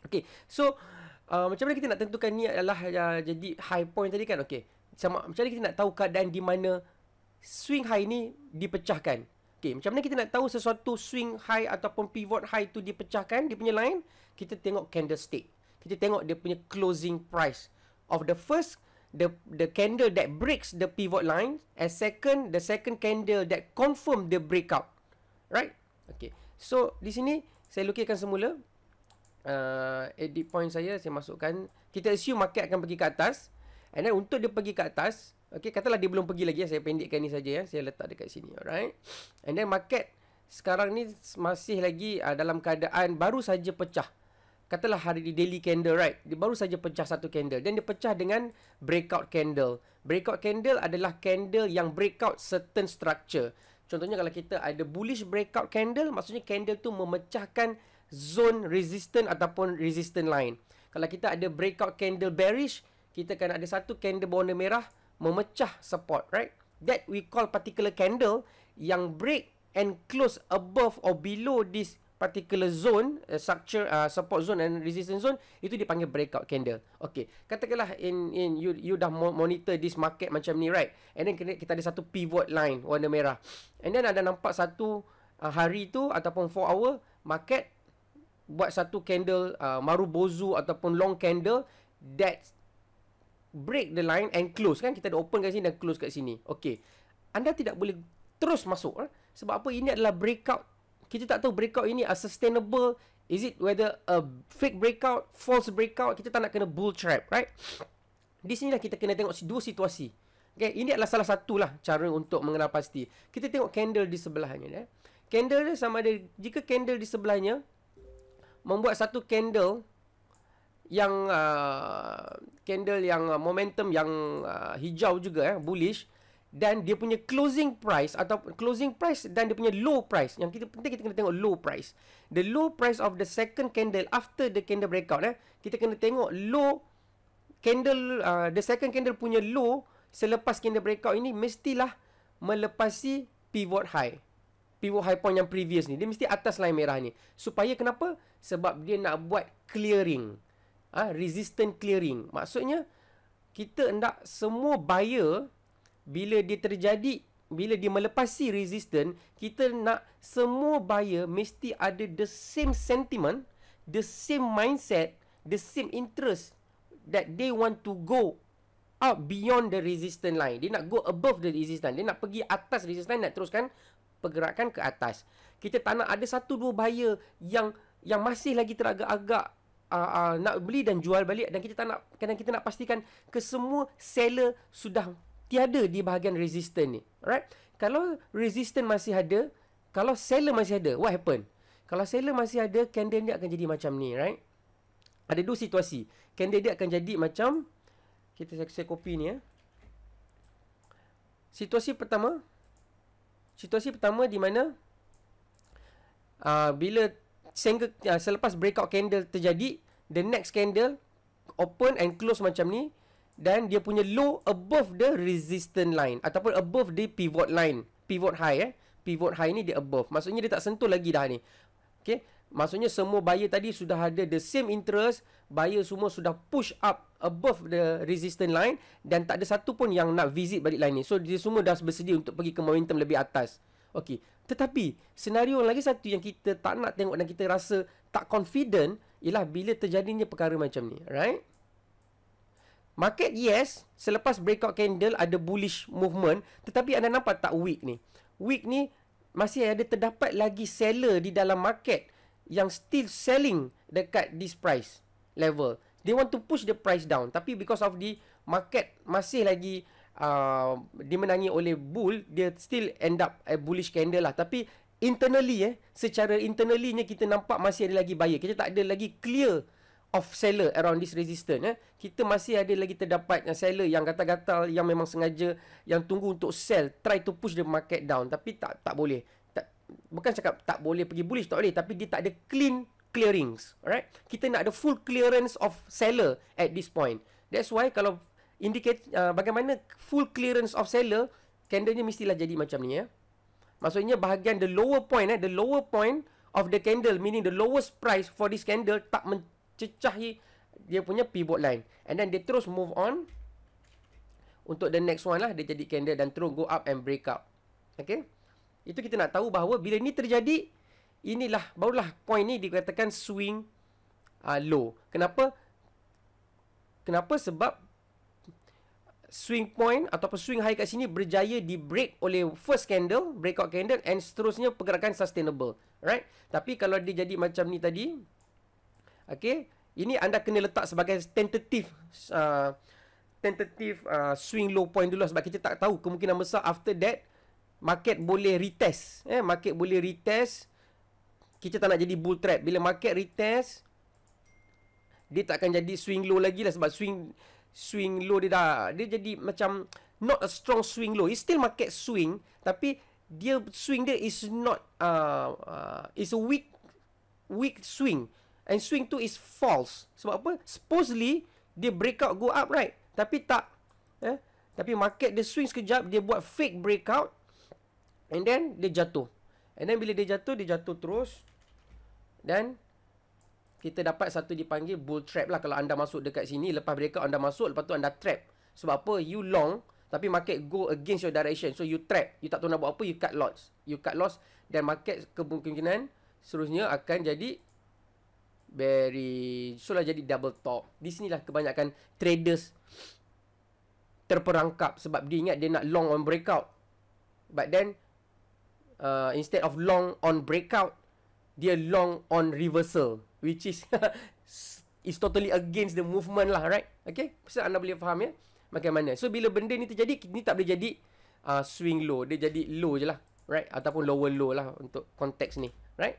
okay so uh, macam mana kita nak tentukan ni adalah uh, jadi high point tadi kan okay sama macam mana kita nak tahu keadaan di mana swing high ni dipecahkan. Okay, macam mana kita nak tahu sesuatu swing high ataupun pivot high tu dipecahkan, dia punya line? Kita tengok candlestick. Kita tengok dia punya closing price. Of the first, the the candle that breaks the pivot line. And second, the second candle that confirm the breakout. Right? Okay. So, di sini saya lukiskan semula. Uh, edit point saya, saya masukkan. Kita assume market akan pergi ke atas. And then untuk dia pergi ke atas, Okey, katalah dia belum pergi lagi ya. Saya pendekkan ni saja ya. Saya letak dekat sini. Alright. And then market sekarang ni masih lagi uh, dalam keadaan baru saja pecah. Katalah hari di daily candle, right? Dia baru saja pecah satu candle. Dan dia pecah dengan breakout candle. Breakout candle adalah candle yang breakout certain structure. Contohnya kalau kita ada bullish breakout candle, maksudnya candle tu memecahkan zone resistant ataupun resistant line. Kalau kita ada breakout candle bearish, kita akan ada satu candle warna merah, memecah support, right? That we call particular candle yang break and close above or below this particular zone uh, structure uh, support zone and resistance zone itu dipanggil breakout candle. Okay, katakanlah in in you you dah monitor this market macam ni, right? And then kita ada satu pivot line warna merah. And then ada nampak satu uh, hari tu ataupun 4 hour market buat satu candle uh, marubozu ataupun long candle that break the line and close kan kita ada open kat sini dan close kat sini okey anda tidak boleh terus masuk eh? sebab apa ini adalah breakout kita tak tahu breakout ini a sustainable is it whether a fake breakout false breakout kita tak nak kena bull trap right di sinilah kita kena tengok dua situasi okey ini adalah salah satulah cara untuk mengenal pasti kita tengok candle di sebelahnya eh? candle dia sama ada jika candle di sebelahnya membuat satu candle yang uh, candle yang uh, momentum yang uh, hijau juga eh bullish dan dia punya closing price atau closing price dan dia punya low price yang kita penting kita kena tengok low price the low price of the second candle after the candle breakout eh kita kena tengok low candle uh, the second candle punya low selepas candle breakout ini mestilah melepasi pivot high pivot high point yang previous ni dia mesti atas line merah ni supaya kenapa sebab dia nak buat clearing ah ha, resistant clearing maksudnya kita hendak semua buyer bila dia terjadi bila dia melepasi resistant kita nak semua buyer mesti ada the same sentiment the same mindset the same interest that they want to go out beyond the resistant line dia nak go above the resistant dia nak pergi atas resistant nak teruskan pergerakan ke atas kita tak nak ada satu dua buyer yang yang masih lagi teragak-agak uh, uh, nak beli dan jual balik dan kita tak nak kadang kita nak pastikan kesemua seller sudah tiada di bahagian resistor ni alright kalau resistor masih ada kalau seller masih ada what happen kalau seller masih ada candle ni akan jadi macam ni right ada dua situasi candle dia akan jadi macam kita saya, saya copy ni ya situasi pertama situasi pertama di mana uh, bila single uh, ya, selepas breakout candle terjadi the next candle open and close macam ni dan dia punya low above the resistance line ataupun above the pivot line pivot high eh pivot high ni dia above maksudnya dia tak sentuh lagi dah ni okay? maksudnya semua buyer tadi sudah ada the same interest buyer semua sudah push up above the resistance line dan tak ada satu pun yang nak visit balik line ni so dia semua dah bersedia untuk pergi ke momentum lebih atas Okey. Tetapi senario lagi satu yang kita tak nak tengok dan kita rasa tak confident ialah bila terjadinya perkara macam ni, right? Market yes, selepas breakout candle ada bullish movement, tetapi anda nampak tak weak ni. Weak ni masih ada terdapat lagi seller di dalam market yang still selling dekat this price level. They want to push the price down tapi because of the market masih lagi uh, dimenangi oleh bull dia still end up a eh, bullish candle lah tapi internally eh secara internallynya kita nampak masih ada lagi buyer kita tak ada lagi clear of seller around this resistance eh. kita masih ada lagi terdapat seller yang gatal-gatal yang memang sengaja yang tunggu untuk sell try to push the market down tapi tak tak boleh tak, bukan cakap tak boleh pergi bullish tak boleh tapi dia tak ada clean clearings alright kita nak ada full clearance of seller at this point that's why kalau indicate uh, bagaimana full clearance of seller candlenya mestilah jadi macam ni ya. Maksudnya bahagian the lower point eh the lower point of the candle meaning the lowest price for this candle tak mencecahi dia punya pivot line and then dia terus move on untuk the next one lah dia jadi candle dan terus go up and break out. Okay. Itu kita nak tahu bahawa bila ini terjadi inilah barulah point ni dikatakan swing uh, low. Kenapa? Kenapa sebab swing point ataupun swing high kat sini berjaya di break oleh first candle, breakout candle and seterusnya pergerakan sustainable. Right? Tapi kalau dia jadi macam ni tadi, okay, ini anda kena letak sebagai tentative uh, tentative uh, swing low point dulu lah sebab kita tak tahu kemungkinan besar after that market boleh retest. Eh, market boleh retest. Kita tak nak jadi bull trap. Bila market retest, dia tak akan jadi swing low lagi lah sebab swing swing low dia dah dia jadi macam not a strong swing low. It's still market swing tapi dia swing dia is not uh, uh is a weak weak swing and swing tu is false. Sebab apa? Supposedly dia breakout go up right. Tapi tak eh tapi market dia swing sekejap dia buat fake breakout and then dia jatuh. And then bila dia jatuh dia jatuh terus dan kita dapat satu dipanggil bull trap lah kalau anda masuk dekat sini lepas mereka anda masuk lepas tu anda trap sebab apa you long tapi market go against your direction so you trap you tak tahu nak buat apa you cut loss you cut loss dan market kemungkinan seterusnya akan jadi very so lah jadi double top di sinilah kebanyakan traders terperangkap sebab dia ingat dia nak long on breakout but then uh, instead of long on breakout dia long on reversal which is is totally against the movement lah, right? Okay? Pasal anda boleh faham ya? Macam mana? So, bila benda ni terjadi, ni tak boleh jadi uh, swing low. Dia jadi low je lah, right? Ataupun lower low lah untuk konteks ni, right?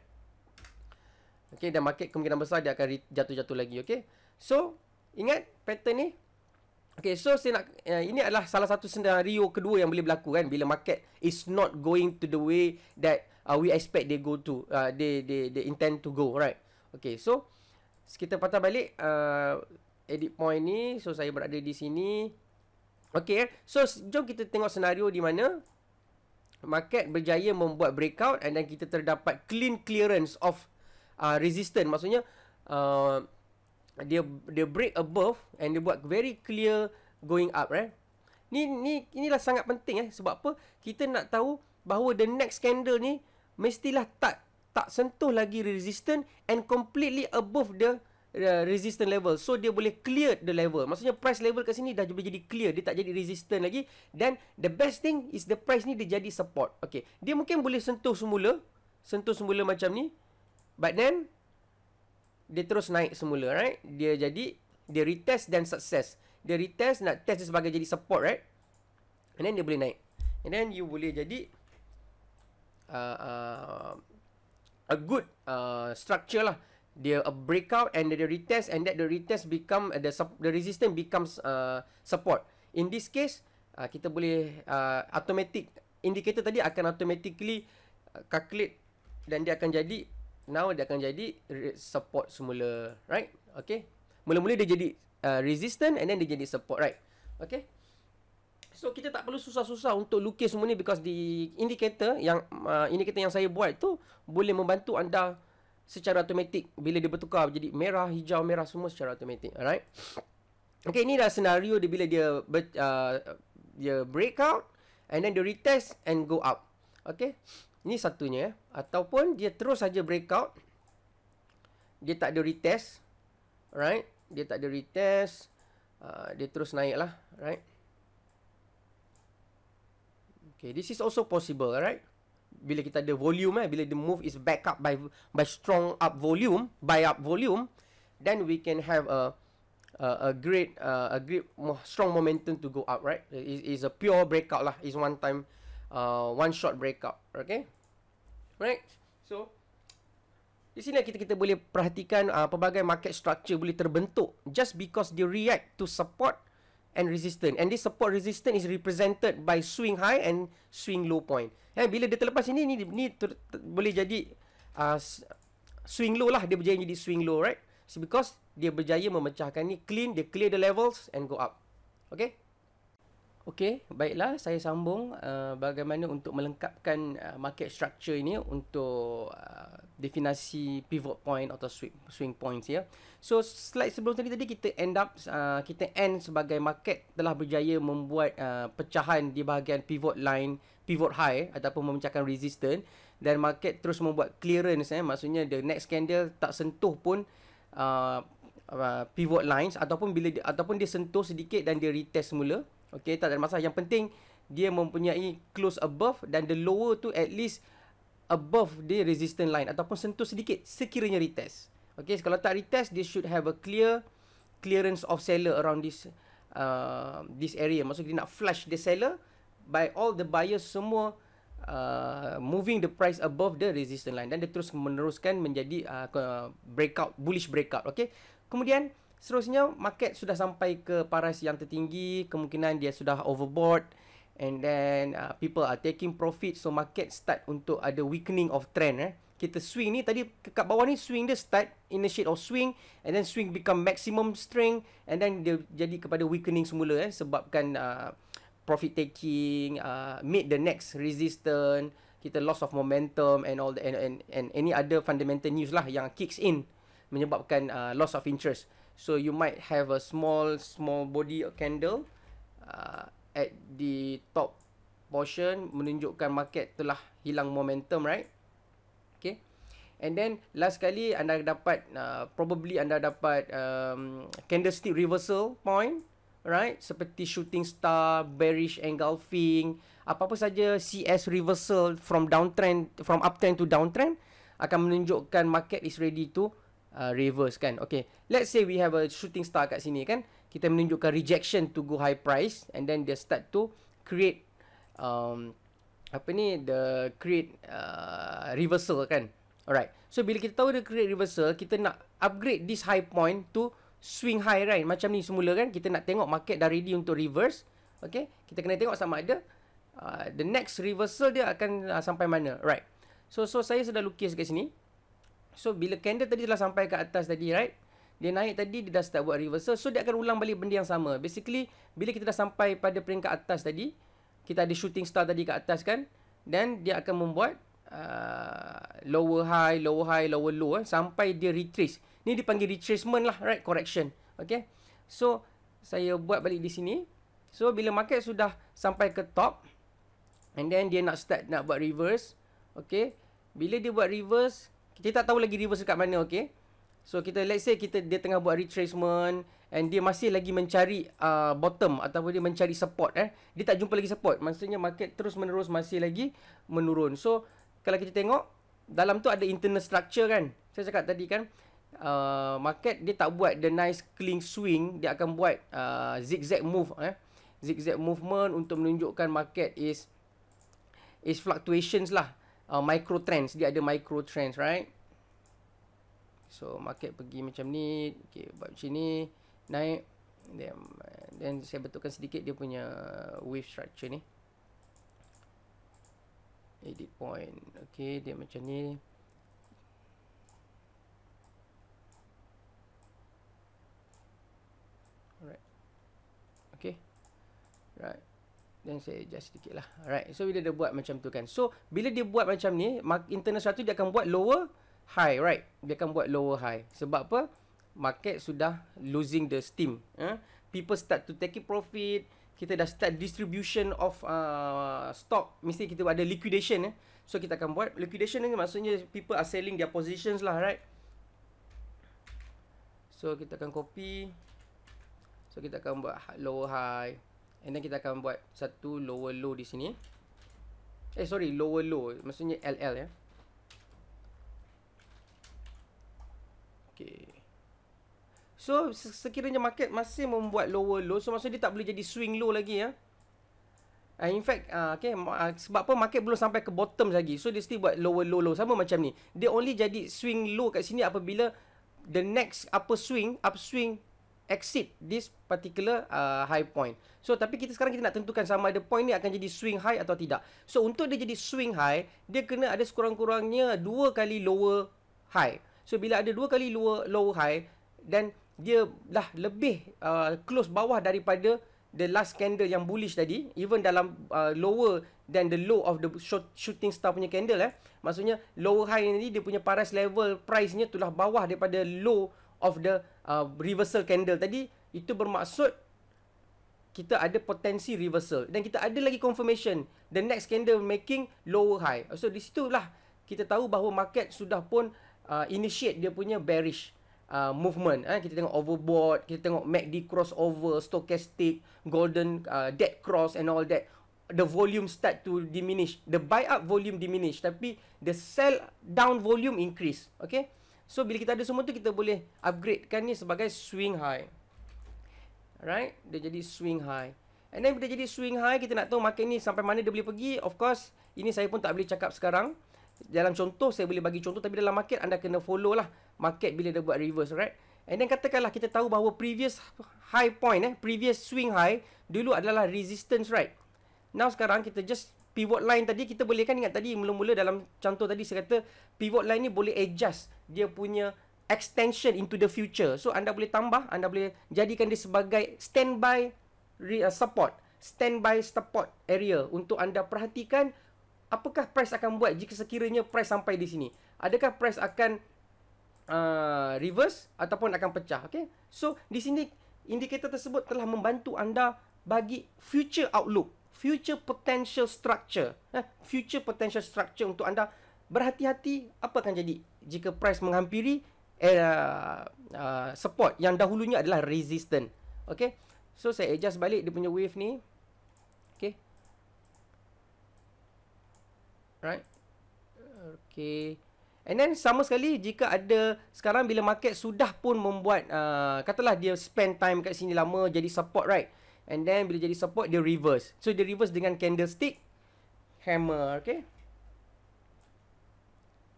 Okay, dan market kemungkinan besar dia akan jatuh-jatuh lagi, okay? So, ingat pattern ni? Okay, so saya nak, uh, ini adalah salah satu senario kedua yang boleh berlaku kan? Bila market is not going to the way that uh, we expect they go to, uh, they, they, they intend to go, right? Okay, so kita patah balik uh, edit point ni. So, saya berada di sini. Okay, eh. so jom kita tengok senario di mana market berjaya membuat breakout and then kita terdapat clean clearance of uh, resistance. Maksudnya, uh, dia dia break above and dia buat very clear going up. Right? Ni, ni Inilah sangat penting eh. Sebab apa? Kita nak tahu bahawa the next candle ni mestilah tak tak sentuh lagi resistance and completely above the uh, resistance level. So dia boleh clear the level. Maksudnya price level kat sini dah boleh jadi clear. Dia tak jadi resistant lagi. Then the best thing is the price ni dia jadi support. Okay. Dia mungkin boleh sentuh semula. Sentuh semula macam ni. But then dia terus naik semula. right? Dia jadi dia retest dan success. Dia retest nak test dia sebagai jadi support. right? And then dia boleh naik. And then you boleh jadi uh, uh, a good uh, structure lah. Dia a breakout and then the retest and that the retest become the the resistance becomes uh, support. In this case, uh, kita boleh uh, automatic indicator tadi akan automatically uh, calculate dan dia akan jadi now dia akan jadi support semula, right? Okay. Mula-mula dia jadi uh, resistance and then dia jadi support, right? Okay. So kita tak perlu susah-susah untuk lukis semua ni because di indicator yang uh, indicator yang saya buat tu boleh membantu anda secara automatik bila dia bertukar jadi merah, hijau, merah semua secara automatik. Alright. Okay, ini dah senario dia bila dia ber, uh, dia break out and then dia retest and go up. Okay. Ini satunya eh? Ataupun dia terus saja break out. Dia tak ada retest. Alright. Dia tak ada retest. Uh, dia terus naik lah. Alright. Okay, this is also possible, right? Bila kita ada volume, eh, bila the move is back up by by strong up volume, buy up volume, then we can have a a, a great uh, a great strong momentum to go up, right? It is a pure breakout lah. It's one time, uh, one shot breakout, okay? Right? So di sini kita kita boleh perhatikan uh, pelbagai market structure boleh terbentuk just because they react to support and resistance. And this support resistance is represented by swing high and swing low point. Eh, bila dia terlepas sini, ni, ni ter, ter, boleh jadi uh, swing low lah. Dia berjaya jadi swing low, right? So, because dia berjaya memecahkan ni clean, dia clear the levels and go up. Okay? Okey, baiklah saya sambung uh, bagaimana untuk melengkapkan uh, market structure ini untuk uh, definasi pivot point atau swing swing points ya. So slide sebelum tadi tadi kita end up uh, kita end sebagai market telah berjaya membuat uh, pecahan di bahagian pivot line, pivot high ataupun memecahkan resistance dan market terus membuat clearance eh maksudnya the next candle tak sentuh pun uh, uh, pivot lines ataupun bila dia, ataupun dia sentuh sedikit dan dia retest semula. Okay, tak ada masalah. Yang penting, dia mempunyai close above dan the lower tu at least above the resistance line ataupun sentuh sedikit sekiranya retest. Okay, so kalau tak retest, dia should have a clear clearance of seller around this uh, this area. Maksudnya dia nak flush the seller by all the buyers semua uh, moving the price above the resistance line dan dia terus meneruskan menjadi uh, breakout, bullish breakout. Okay, kemudian seterusnya market sudah sampai ke paras yang tertinggi kemungkinan dia sudah overboard and then uh, people are taking profit so market start untuk ada weakening of trend eh kita swing ni tadi kat bawah ni swing dia start in the shade of swing and then swing become maximum strength and then dia jadi kepada weakening semula eh sebabkan uh, profit taking uh, meet the next resistance kita loss of momentum and all the and, and, and any other fundamental news lah yang kicks in menyebabkan uh, loss of interest So you might have a small small body candle uh, at the top portion menunjukkan market telah hilang momentum, right? Okay. And then last kali anda dapat uh, probably anda dapat um, candlestick reversal point, right? Seperti shooting star, bearish engulfing, apa-apa saja CS reversal from downtrend from uptrend to downtrend akan menunjukkan market is ready to uh, reverse kan. Okay, let's say we have a shooting star kat sini kan. Kita menunjukkan rejection to go high price and then they start to create um, apa ni the create uh, reversal kan. Alright, so bila kita tahu the create reversal, kita nak upgrade this high point to swing high right. Macam ni semula kan, kita nak tengok market dah ready untuk reverse. Okay, kita kena tengok sama ada uh, the next reversal dia akan uh, sampai mana. Right. So, so saya sudah lukis kat sini. So bila candle tadi telah sampai ke atas tadi right Dia naik tadi dia dah start buat reversal So dia akan ulang balik benda yang sama Basically bila kita dah sampai pada peringkat atas tadi Kita ada shooting star tadi ke atas kan Then dia akan membuat uh, Lower high, lower high, lower low eh, Sampai dia retrace Ni dipanggil retracement lah right correction Okay So saya buat balik di sini So bila market sudah sampai ke top And then dia nak start nak buat reverse Okay Bila dia buat reverse kita tak tahu lagi reverse dekat mana okey so kita let's say kita dia tengah buat retracement and dia masih lagi mencari uh, bottom ataupun dia mencari support eh dia tak jumpa lagi support maksudnya market terus menerus masih lagi menurun so kalau kita tengok dalam tu ada internal structure kan saya cakap tadi kan uh, market dia tak buat the nice clean swing dia akan buat uh, zigzag move eh zigzag movement untuk menunjukkan market is is fluctuations lah uh, micro trends dia ada micro trends right so market pergi macam ni okey buat macam ni naik then, then saya betulkan sedikit dia punya wave structure ni edit point okey dia macam ni alright okey right dan saya adjust sedikit lah alright so bila dia buat macam tu kan so bila dia buat macam ni internal satu dia akan buat lower high right dia akan buat lower high sebab apa market sudah losing the steam eh? people start to take it profit kita dah start distribution of uh, stock mesti kita ada liquidation eh? so kita akan buat liquidation ni maksudnya people are selling their positions lah right so kita akan copy so kita akan buat lower high And then kita akan buat satu lower low di sini. Eh sorry, lower low. Maksudnya LL ya. Okay. So sekiranya market masih membuat lower low. So maksudnya dia tak boleh jadi swing low lagi ya. Uh, in fact, uh, okay, uh, sebab apa market belum sampai ke bottom lagi. So dia still buat lower low low. Sama macam ni. Dia only jadi swing low kat sini apabila the next upper swing, up swing exit this particular uh, high point. So tapi kita sekarang kita nak tentukan sama ada point ni akan jadi swing high atau tidak. So untuk dia jadi swing high, dia kena ada sekurang-kurangnya dua kali lower high. So bila ada dua kali lower lower high dan dia dah lebih uh, close bawah daripada the last candle yang bullish tadi, even dalam uh, lower than the low of the short shooting star punya candle eh. Maksudnya lower high ni dia punya price level price-nya itulah bawah daripada low of the uh, reversal candle tadi itu bermaksud kita ada potensi reversal dan kita ada lagi confirmation the next candle making lower high so di situlah kita tahu bahawa market sudah pun uh, initiate dia punya bearish uh, movement eh? kita tengok overbought kita tengok macd crossover stochastic golden uh, dead cross and all that the volume start to diminish the buy up volume diminish tapi the sell down volume increase okay So bila kita ada semua tu kita boleh upgrade kan ni sebagai swing high. Right? Dia jadi swing high. And then bila jadi swing high kita nak tahu market ni sampai mana dia boleh pergi. Of course, ini saya pun tak boleh cakap sekarang. Dalam contoh saya boleh bagi contoh tapi dalam market anda kena follow lah market bila dia buat reverse, right? And then katakanlah kita tahu bahawa previous high point eh, previous swing high dulu adalah resistance, right? Now sekarang kita just pivot line tadi kita boleh kan ingat tadi mula-mula dalam contoh tadi saya kata pivot line ni boleh adjust dia punya extension into the future. So anda boleh tambah, anda boleh jadikan dia sebagai standby uh, support, standby support area untuk anda perhatikan apakah price akan buat jika sekiranya price sampai di sini. Adakah price akan uh, reverse ataupun akan pecah, okey? So di sini indikator tersebut telah membantu anda bagi future outlook future potential structure. Eh, future potential structure untuk anda berhati-hati apa akan jadi jika price menghampiri eh, uh, support yang dahulunya adalah resistant. Okay. So, saya adjust balik dia punya wave ni. Okay. Right. Okay. And then sama sekali jika ada sekarang bila market sudah pun membuat uh, katalah dia spend time kat sini lama jadi support right. And then bila jadi support dia reverse. So dia reverse dengan candlestick hammer, okay?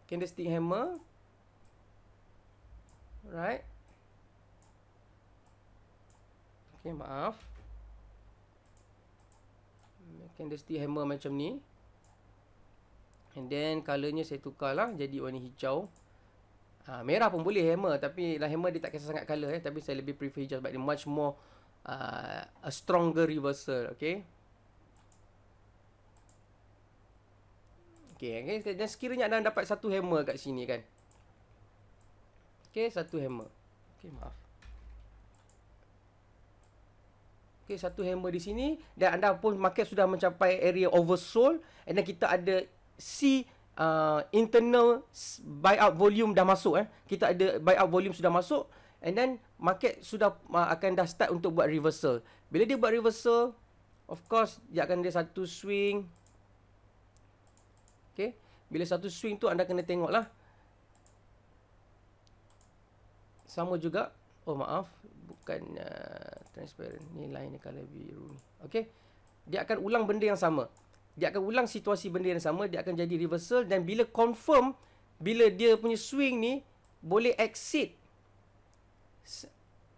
Candlestick hammer. Right? Okay, maaf. Candlestick hammer macam ni. And then colornya saya tukarlah jadi warna hijau. Ha, merah pun boleh hammer tapi lah hammer dia tak kisah sangat color eh tapi saya lebih prefer hijau sebab dia much more uh, a stronger reversal okay okay okay dan sekiranya anda dapat satu hammer kat sini kan okay satu hammer okay maaf okay satu hammer di sini dan anda pun market sudah mencapai area oversold Dan kita ada C Uh, internal buyout volume dah masuk eh. Kita ada buyout volume sudah masuk And then market sudah uh, akan dah start untuk buat reversal. Bila dia buat reversal, of course, dia akan ada satu swing. Okay. Bila satu swing tu anda kena tengoklah. Sama juga. Oh maaf. Bukan uh, transparent. Ni line ni colour biru ni. Okay. Dia akan ulang benda yang sama. Dia akan ulang situasi benda yang sama. Dia akan jadi reversal. Dan bila confirm, bila dia punya swing ni, boleh exit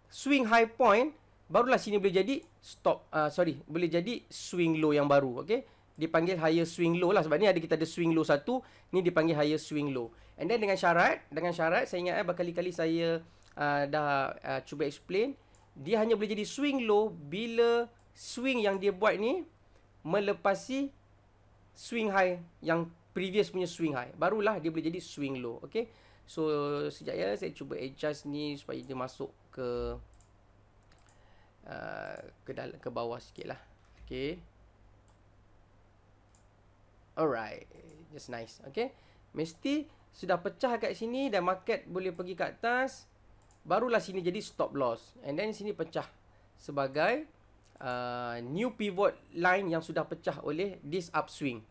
swing high point barulah sini boleh jadi stop uh, sorry boleh jadi swing low yang baru okey dipanggil higher swing low lah sebab ni ada kita ada swing low satu ni dipanggil higher swing low and then dengan syarat dengan syarat saya ingat eh berkali-kali saya uh, dah uh, cuba explain dia hanya boleh jadi swing low bila swing yang dia buat ni melepasi swing high yang previous punya swing high barulah dia boleh jadi swing low okey So sejak ya saya cuba adjust ni supaya dia masuk ke uh, ke dalam ke bawah sikit lah. Okay. Alright. Just nice. Okay. Mesti sudah pecah kat sini dan market boleh pergi ke atas. Barulah sini jadi stop loss. And then sini pecah sebagai uh, new pivot line yang sudah pecah oleh this upswing.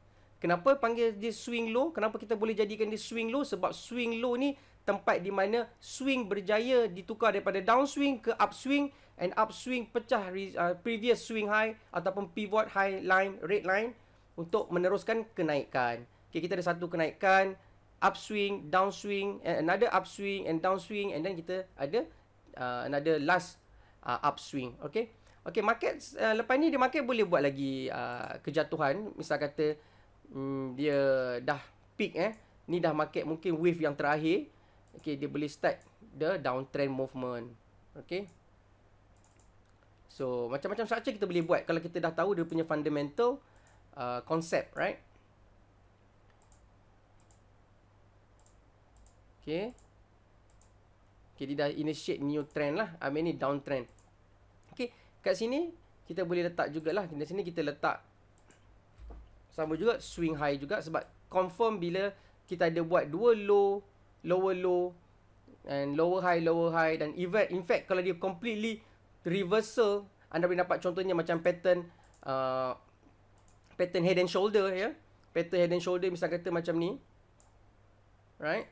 Kenapa panggil dia swing low? Kenapa kita boleh jadikan dia swing low? Sebab swing low ni tempat di mana swing berjaya ditukar daripada downswing ke upswing and upswing pecah uh, previous swing high ataupun pivot high line, red line untuk meneruskan kenaikan. Okay, kita ada satu kenaikan, upswing, downswing, and another upswing and downswing and then kita ada uh, another last uh, upswing. Okay? Okay, market uh, lepas ni dia market boleh buat lagi uh, kejatuhan. Misal kata hmm, dia dah peak eh. Ni dah market mungkin wave yang terakhir. Okey, dia boleh start the downtrend movement. Okey. So, macam-macam saja kita boleh buat kalau kita dah tahu dia punya fundamental konsep, uh, right? Okey. Okay, dia dah initiate new trend lah. I mean ni downtrend. Okey. kat sini kita boleh letak jugalah. Di sini kita letak sama juga swing high juga sebab confirm bila kita ada buat dua low, lower low and lower high, lower high dan even in fact kalau dia completely reversal anda boleh dapat contohnya macam pattern uh, pattern head and shoulder ya. Yeah? Pattern head and shoulder misalnya kata macam ni. Right?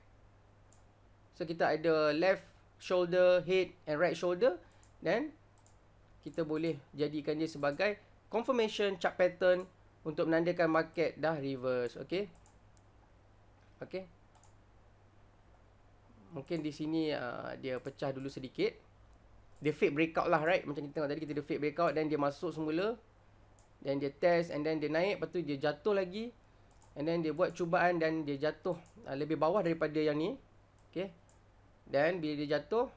So kita ada left shoulder, head and right shoulder then kita boleh jadikan dia sebagai confirmation chart pattern untuk menandakan market dah reverse okey okey mungkin di sini uh, dia pecah dulu sedikit dia fake breakout lah right macam kita tengok tadi kita dia fake breakout dan dia masuk semula dan dia test and then dia naik lepas tu dia jatuh lagi and then dia buat cubaan dan dia jatuh uh, lebih bawah daripada yang ni okey dan bila dia jatuh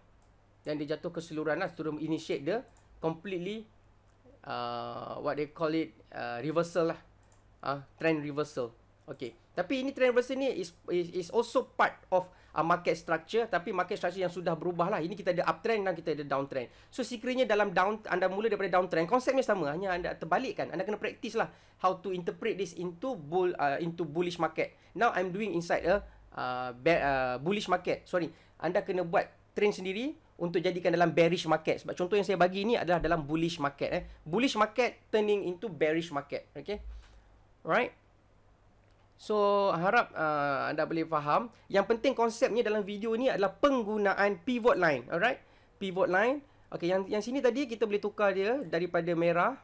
dan dia jatuh keseluruhan lah, initiate dia completely uh, what they call it uh, reversal lah uh, trend reversal okay tapi ini trend reversal ni is is, is also part of a uh, market structure tapi market structure yang sudah berubah lah ini kita ada uptrend dan kita ada downtrend so sekiranya dalam down anda mula daripada downtrend konsepnya sama hanya anda terbalikkan anda kena praktis lah how to interpret this into bull uh, into bullish market now i'm doing inside a uh, bear, uh, bullish market sorry anda kena buat trend sendiri untuk jadikan dalam bearish market. Sebab contoh yang saya bagi ni adalah dalam bullish market eh. Bullish market turning into bearish market. Okay. Alright. So, harap uh, anda boleh faham. Yang penting konsepnya dalam video ni adalah penggunaan pivot line. Alright. Pivot line. Okay, yang, yang sini tadi kita boleh tukar dia daripada merah.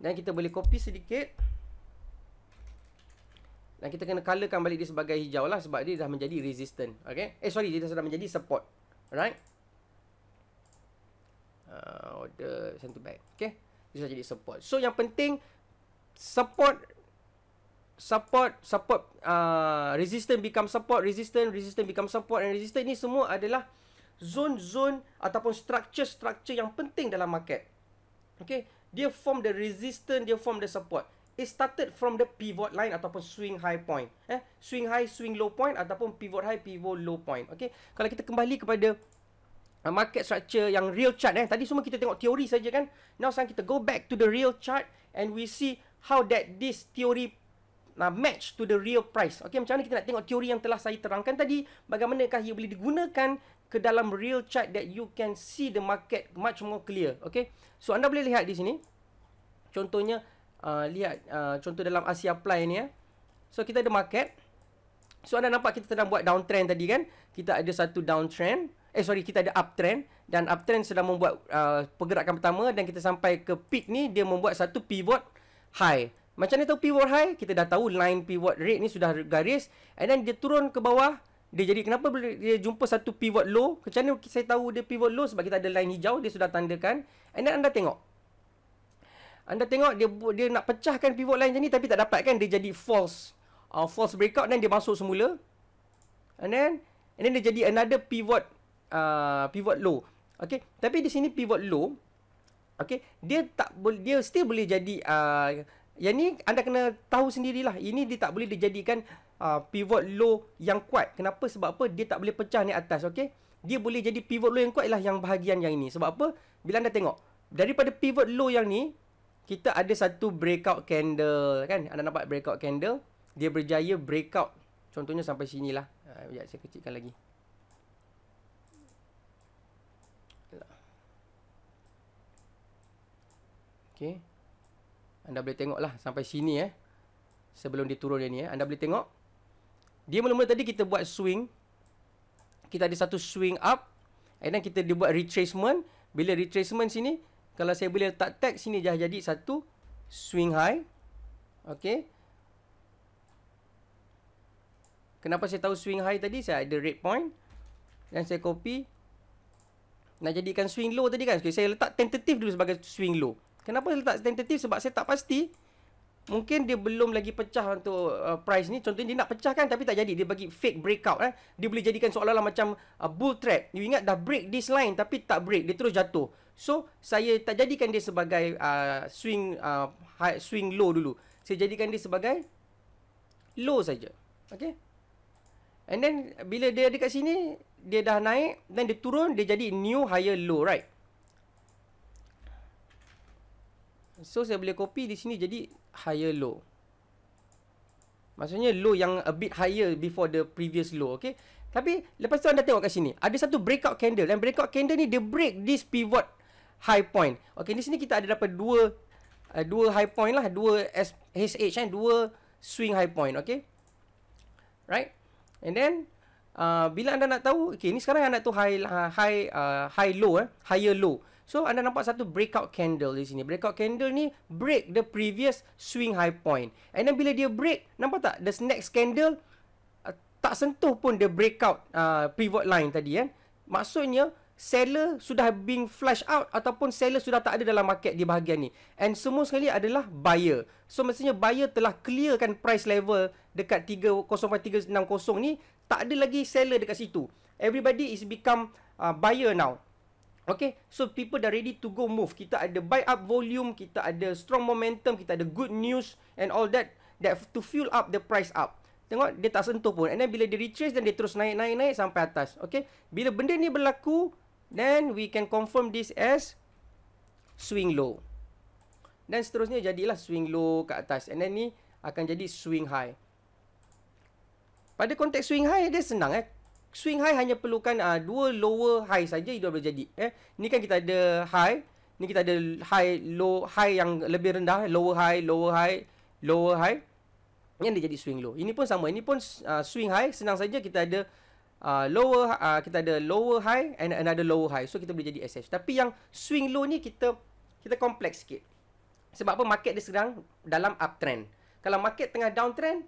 Dan kita boleh copy sedikit. Dan kita kena colorkan balik dia sebagai hijau lah sebab dia dah menjadi resistant. Okay. Eh, sorry. Dia dah menjadi support. Alright. Uh, order send back. Okay. Dia jadi support. So yang penting support support support uh, resistant become support resistant resistant become support and resistant ni semua adalah zone-zone ataupun structure-structure yang penting dalam market. Okay. Dia form the resistant, dia form the support it started from the pivot line ataupun swing high point eh swing high swing low point ataupun pivot high pivot low point okay? kalau kita kembali kepada uh, market structure yang real chart eh tadi semua kita tengok teori saja kan now sekarang kita go back to the real chart and we see how that this theory nah, uh, match to the real price okey macam mana kita nak tengok teori yang telah saya terangkan tadi bagaimanakah ia boleh digunakan ke dalam real chart that you can see the market much more clear okey so anda boleh lihat di sini contohnya Uh, lihat uh, contoh dalam Asia Play ni ya. So kita ada market. So anda nampak kita sedang buat downtrend tadi kan? Kita ada satu downtrend. Eh sorry, kita ada uptrend dan uptrend sedang membuat uh, pergerakan pertama dan kita sampai ke peak ni dia membuat satu pivot high. Macam ni tahu pivot high? Kita dah tahu line pivot rate ni sudah garis and then dia turun ke bawah dia jadi kenapa dia jumpa satu pivot low? Macam ni saya tahu dia pivot low sebab kita ada line hijau dia sudah tandakan. And then anda tengok anda tengok dia dia nak pecahkan pivot line macam ni tapi tak dapat kan dia jadi false. Uh, false breakout dan dia masuk semula. And then and then dia jadi another pivot uh, pivot low. Okay. Tapi di sini pivot low okay, dia tak dia still boleh jadi uh, yang ni anda kena tahu sendirilah. Ini dia tak boleh dijadikan uh, pivot low yang kuat. Kenapa? Sebab apa? Dia tak boleh pecah ni atas, okay? Dia boleh jadi pivot low yang kuat ialah yang bahagian yang ini. Sebab apa? Bila anda tengok daripada pivot low yang ni kita ada satu breakout candle kan anda nampak breakout candle dia berjaya breakout contohnya sampai sini lah ha, sekejap saya kecilkan lagi Okay? anda boleh tengok lah sampai sini eh sebelum dia turun dia ni eh anda boleh tengok dia mula-mula tadi kita buat swing kita ada satu swing up and then kita dibuat retracement bila retracement sini kalau saya boleh letak tag sini dah jadi satu swing high. Okey. Kenapa saya tahu swing high tadi? Saya ada red point. Dan saya copy. Nak jadikan swing low tadi kan? Okay, saya letak tentative dulu sebagai swing low. Kenapa saya letak tentative? Sebab saya tak pasti mungkin dia belum lagi pecah untuk uh, price ni contohnya dia nak pecah kan tapi tak jadi dia bagi fake breakout eh dia boleh jadikan seolah-olah macam uh, bull trap you ingat dah break this line tapi tak break dia terus jatuh so saya tak jadikan dia sebagai uh, swing uh, high, swing low dulu saya jadikan dia sebagai low saja okay? and then bila dia dekat sini dia dah naik then dia turun dia jadi new higher low right So saya boleh copy di sini jadi higher low. Maksudnya low yang a bit higher before the previous low, okay? Tapi lepas tu anda tengok kat sini, ada satu breakout candle. Dan breakout candle ni dia break this pivot high point. Okay, di sini kita ada dapat dua uh, dua high point lah, dua SH kan, eh, dua swing high point, okay? Right? And then uh, bila anda nak tahu, okay, ni sekarang anda tu high high uh, high low eh, higher low. So anda nampak satu breakout candle di sini. Breakout candle ni break the previous swing high point. And then bila dia break, nampak tak? The next candle uh, tak sentuh pun the breakout uh, pivot line tadi kan. Maksudnya seller sudah being flush out ataupun seller sudah tak ada dalam market di bahagian ni. And semua sekali adalah buyer. So maksudnya buyer telah clearkan price level dekat 305360 ni tak ada lagi seller dekat situ. Everybody is become uh, buyer now. Okay, so people dah ready to go move. Kita ada buy up volume, kita ada strong momentum, kita ada good news and all that that to fuel up the price up. Tengok, dia tak sentuh pun. And then bila dia retrace dan dia terus naik-naik-naik sampai atas. Okay, bila benda ni berlaku, then we can confirm this as swing low. Dan seterusnya jadilah swing low ke atas. And then ni akan jadi swing high. Pada konteks swing high, dia senang eh swing high hanya perlukan uh, dua lower high saja dia boleh jadi eh ni kan kita ada high ni kita ada high low high yang lebih rendah lower high lower high lower high yang dia jadi swing low ini pun sama ini pun uh, swing high senang saja kita ada uh, lower uh, kita ada lower high and another lower high so kita boleh jadi SH tapi yang swing low ni kita kita kompleks sikit sebab apa market dia sedang dalam uptrend kalau market tengah downtrend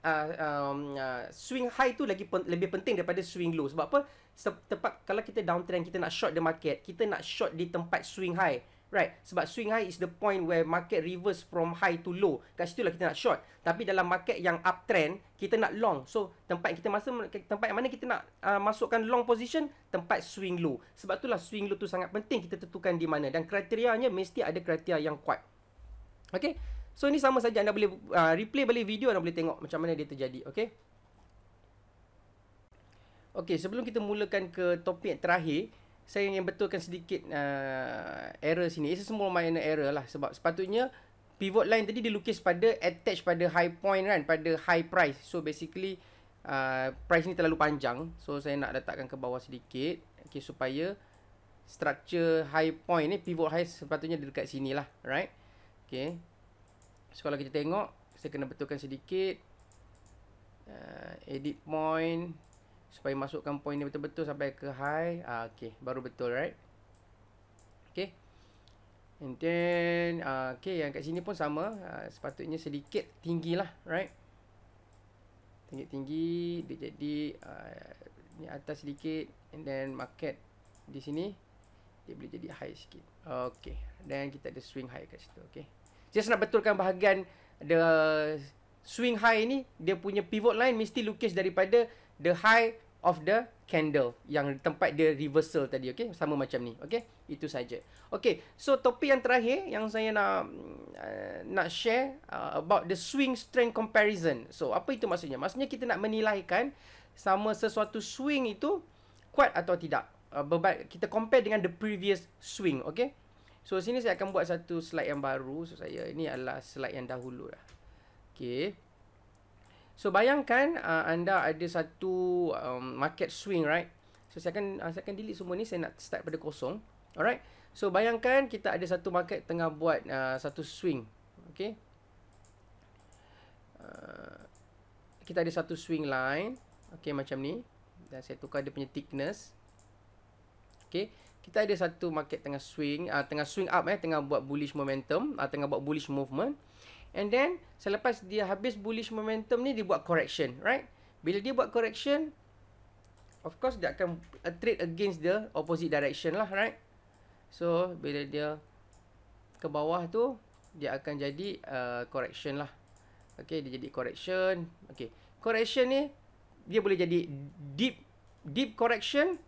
Uh, um, uh, swing high tu lagi pen, lebih penting daripada swing low sebab apa Tempat kalau kita downtrend kita nak short the market kita nak short di tempat swing high right sebab swing high is the point where market reverse from high to low kat situ lah kita nak short tapi dalam market yang uptrend kita nak long so tempat kita masa tempat yang mana kita nak uh, masukkan long position tempat swing low sebab itulah swing low tu sangat penting kita tentukan di mana dan kriterianya mesti ada kriteria yang kuat Okay? So ni sama saja anda boleh uh, replay balik video anda boleh tengok macam mana dia terjadi okey. Okey, sebelum kita mulakan ke topik terakhir, saya ingin betulkan sedikit uh, error sini. It's a small error lah sebab sepatutnya pivot line tadi dilukis pada attach pada high point kan, pada high price. So basically uh, price ni terlalu panjang. So saya nak letakkan ke bawah sedikit okey supaya structure high point ni pivot high sepatutnya dekat sinilah, right? Okey. So kalau kita tengok Saya kena betulkan sedikit uh, Edit point Supaya masukkan point ni betul-betul sampai ke high uh, Okay baru betul right Okay And then uh, Okay yang kat sini pun sama uh, Sepatutnya sedikit tinggi lah right Tinggi-tinggi Dia jadi uh, Ni atas sedikit And then market Di sini Dia boleh jadi high sikit Okay Then kita ada swing high kat situ Okay Just nak betulkan bahagian the swing high ni, dia punya pivot line mesti lukis daripada the high of the candle yang tempat dia reversal tadi okay? sama macam ni okay? itu saja Okay, so topik yang terakhir yang saya nak uh, nak share uh, about the swing strength comparison so apa itu maksudnya maksudnya kita nak menilaikan sama sesuatu swing itu kuat atau tidak uh, kita compare dengan the previous swing okay? So sini saya akan buat satu slide yang baru So saya ini adalah slide yang dahulu lah Okay So bayangkan uh, anda ada satu um, market swing right So saya akan, uh, saya akan delete semua ni Saya nak start pada kosong Alright So bayangkan kita ada satu market tengah buat uh, satu swing Okay uh, Kita ada satu swing line Okay macam ni Dan saya tukar dia punya thickness Okay kita ada satu market tengah swing uh, tengah swing up eh tengah buat bullish momentum uh, tengah buat bullish movement and then selepas dia habis bullish momentum ni dia buat correction right bila dia buat correction of course dia akan uh, trade against the opposite direction lah right so bila dia ke bawah tu dia akan jadi uh, correction lah okay? dia jadi correction okay? correction ni dia boleh jadi deep deep correction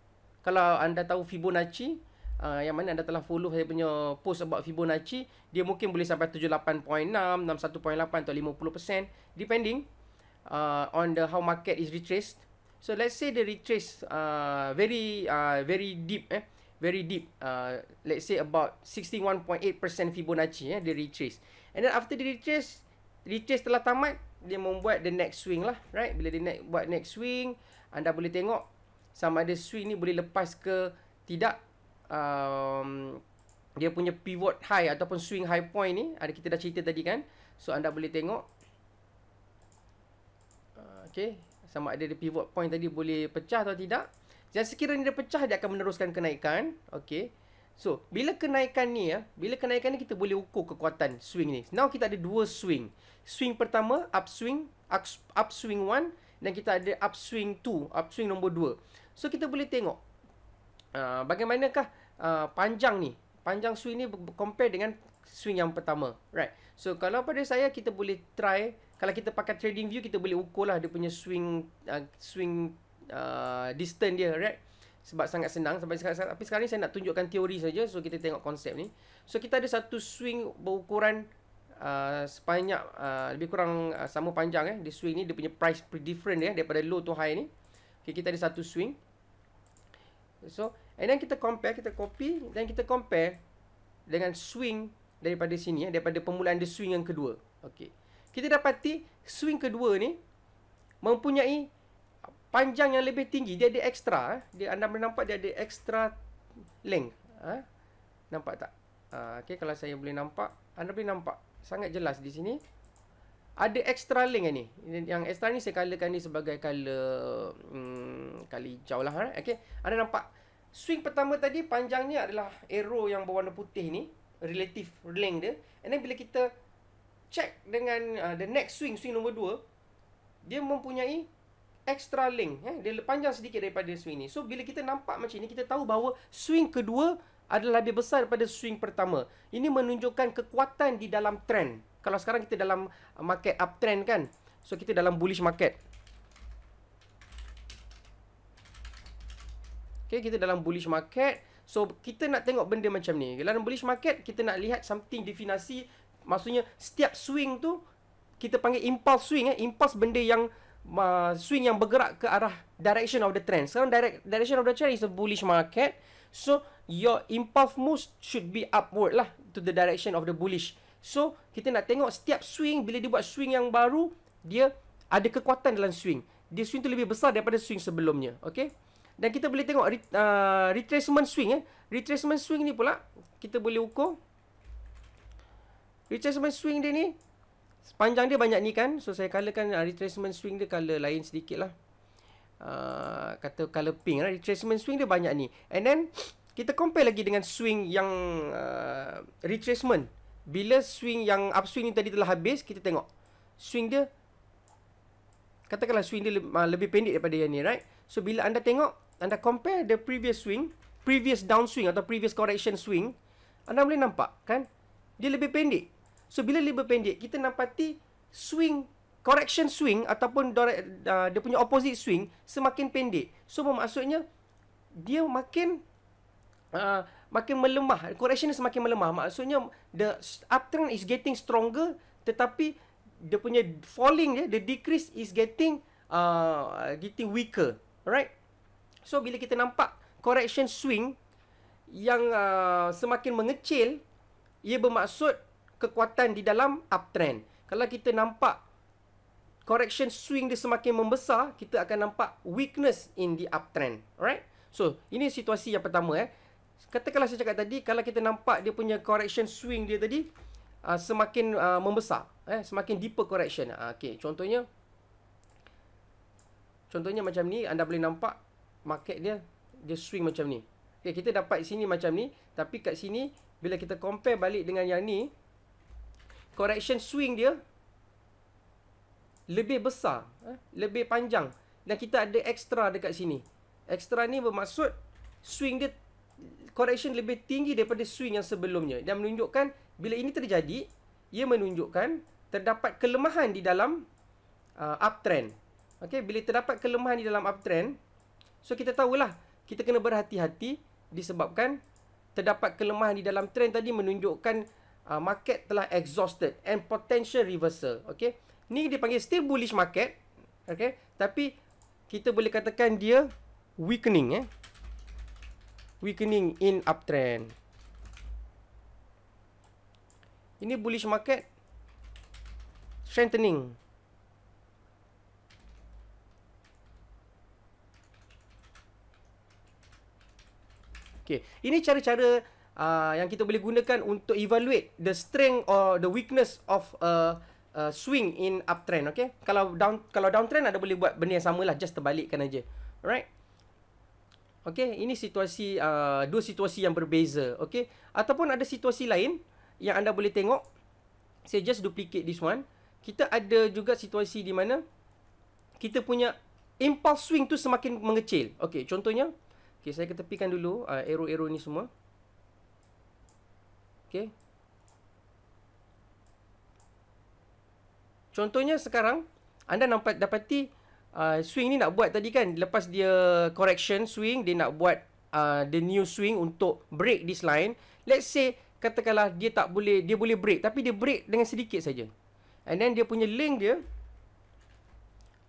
kalau anda tahu Fibonacci uh, yang mana anda telah follow saya punya post about Fibonacci dia mungkin boleh sampai 78.6 61.8 atau 50% depending uh, on the how market is retraced so let's say the retrace uh, very uh, very deep eh very deep uh, let's say about 61.8% Fibonacci eh dia retrace and then after the retrace retrace telah tamat dia membuat the next swing lah right bila dia buat next swing anda boleh tengok sama ada swing ni boleh lepas ke tidak um, dia punya pivot high ataupun swing high point ni ada kita dah cerita tadi kan so anda boleh tengok ah, okey sama ada dia pivot point tadi boleh pecah atau tidak jadi sekiranya dia pecah, dia akan meneruskan kenaikan okey So, bila kenaikan ni ya Bila kenaikan ni, kita boleh ukur kekuatan swing ni Now, kita ada dua swing Swing pertama, upswing Upswing one Dan kita ada upswing 2 Upswing nombor So kita boleh tengok uh, bagaimanakah uh, panjang ni. Panjang swing ni compare dengan swing yang pertama. Right. So kalau pada saya kita boleh try. Kalau kita pakai trading view kita boleh ukur lah dia punya swing uh, swing uh, distance dia. Right. Sebab sangat senang. Sampai sekarang, tapi sekarang ni saya nak tunjukkan teori saja. So kita tengok konsep ni. So kita ada satu swing berukuran Uh, sepanjang uh, lebih kurang uh, sama panjang eh di swing ni dia punya price different dia eh, daripada low to high ni Okay, kita ada satu swing. So, and then kita compare, kita copy dan kita compare dengan swing daripada sini, ya, daripada permulaan dia swing yang kedua. Okay. Kita dapati swing kedua ni mempunyai panjang yang lebih tinggi. Dia ada extra. Eh. Dia, anda boleh nampak dia ada extra length. Ha? Nampak tak? Ha, okay, kalau saya boleh nampak. Anda boleh nampak. Sangat jelas di sini ada extra link ni. Yang extra ni saya colorkan ni sebagai color hmm, kali hijau lah. Right? Okay. Anda nampak swing pertama tadi panjangnya adalah arrow yang berwarna putih ni. Relative length dia. And then bila kita check dengan uh, the next swing, swing nombor 2. Dia mempunyai extra link. Eh? Dia panjang sedikit daripada swing ni. So bila kita nampak macam ni, kita tahu bahawa swing kedua adalah lebih besar daripada swing pertama. Ini menunjukkan kekuatan di dalam trend kalau sekarang kita dalam market uptrend kan so kita dalam bullish market Okay, kita dalam bullish market so kita nak tengok benda macam ni dalam bullish market kita nak lihat something definasi maksudnya setiap swing tu kita panggil impulse swing eh impulse benda yang uh, swing yang bergerak ke arah direction of the trend sekarang direct, direction of the trend is a bullish market so your impulse move should be upward lah to the direction of the bullish So, kita nak tengok setiap swing, bila dia buat swing yang baru, dia ada kekuatan dalam swing. Dia swing tu lebih besar daripada swing sebelumnya. Okay? Dan kita boleh tengok uh, retracement swing. Eh? Retracement swing ni pula, kita boleh ukur. Retracement swing dia ni, panjang dia banyak ni kan. So, saya colorkan uh, retracement swing dia color lain sedikit lah. Uh, kata color pink lah. Retracement swing dia banyak ni. And then, kita compare lagi dengan swing yang uh, Retracement. Bila swing yang upswing ni tadi telah habis, kita tengok. Swing dia. Katakanlah swing dia ah, lebih pendek daripada yang ni, right? So, bila anda tengok, anda compare the previous swing, previous downswing atau previous correction swing, anda boleh nampak, kan? Dia lebih pendek. So, bila lebih pendek, kita nampati swing, correction swing ataupun direct, uh, dia punya opposite swing semakin pendek. So, maksudnya, dia makin... Uh, makin melemah correction dia semakin melemah maksudnya the uptrend is getting stronger tetapi dia punya falling dia ya, the decrease is getting uh, getting weaker alright so bila kita nampak correction swing yang uh, semakin mengecil ia bermaksud kekuatan di dalam uptrend kalau kita nampak correction swing dia semakin membesar kita akan nampak weakness in the uptrend alright so ini situasi yang pertama eh katakanlah saya cakap tadi kalau kita nampak dia punya correction swing dia tadi uh, semakin uh, membesar eh semakin deeper correction uh, ah, okey contohnya contohnya macam ni anda boleh nampak market dia dia swing macam ni okey kita dapat sini macam ni tapi kat sini bila kita compare balik dengan yang ni correction swing dia lebih besar eh? lebih panjang dan kita ada extra dekat sini extra ni bermaksud swing dia correction lebih tinggi daripada swing yang sebelumnya dan menunjukkan bila ini terjadi ia menunjukkan terdapat kelemahan di dalam uh, uptrend okey bila terdapat kelemahan di dalam uptrend so kita tahulah kita kena berhati-hati disebabkan terdapat kelemahan di dalam trend tadi menunjukkan uh, market telah exhausted and potential reversal okey ni dipanggil still bullish market okey tapi kita boleh katakan dia weakening eh weakening in uptrend. Ini bullish market strengthening. Okay, ini cara-cara uh, yang kita boleh gunakan untuk evaluate the strength or the weakness of a uh, Uh, swing in uptrend okay? Kalau down kalau downtrend ada boleh buat benda yang lah, just terbalikkan aja. Alright? Okey, ini situasi uh, dua situasi yang berbeza. Okey, ataupun ada situasi lain yang anda boleh tengok. Saya just duplicate this one. Kita ada juga situasi di mana kita punya impulse swing tu semakin mengecil. Okey, contohnya, okey saya ketepikan dulu uh, arrow-arrow ni semua. Okey. Contohnya sekarang anda nampak dapati uh, swing ni nak buat tadi kan lepas dia correction swing dia nak buat uh, the new swing untuk break this line let's say katakanlah dia tak boleh dia boleh break tapi dia break dengan sedikit saja and then dia punya link dia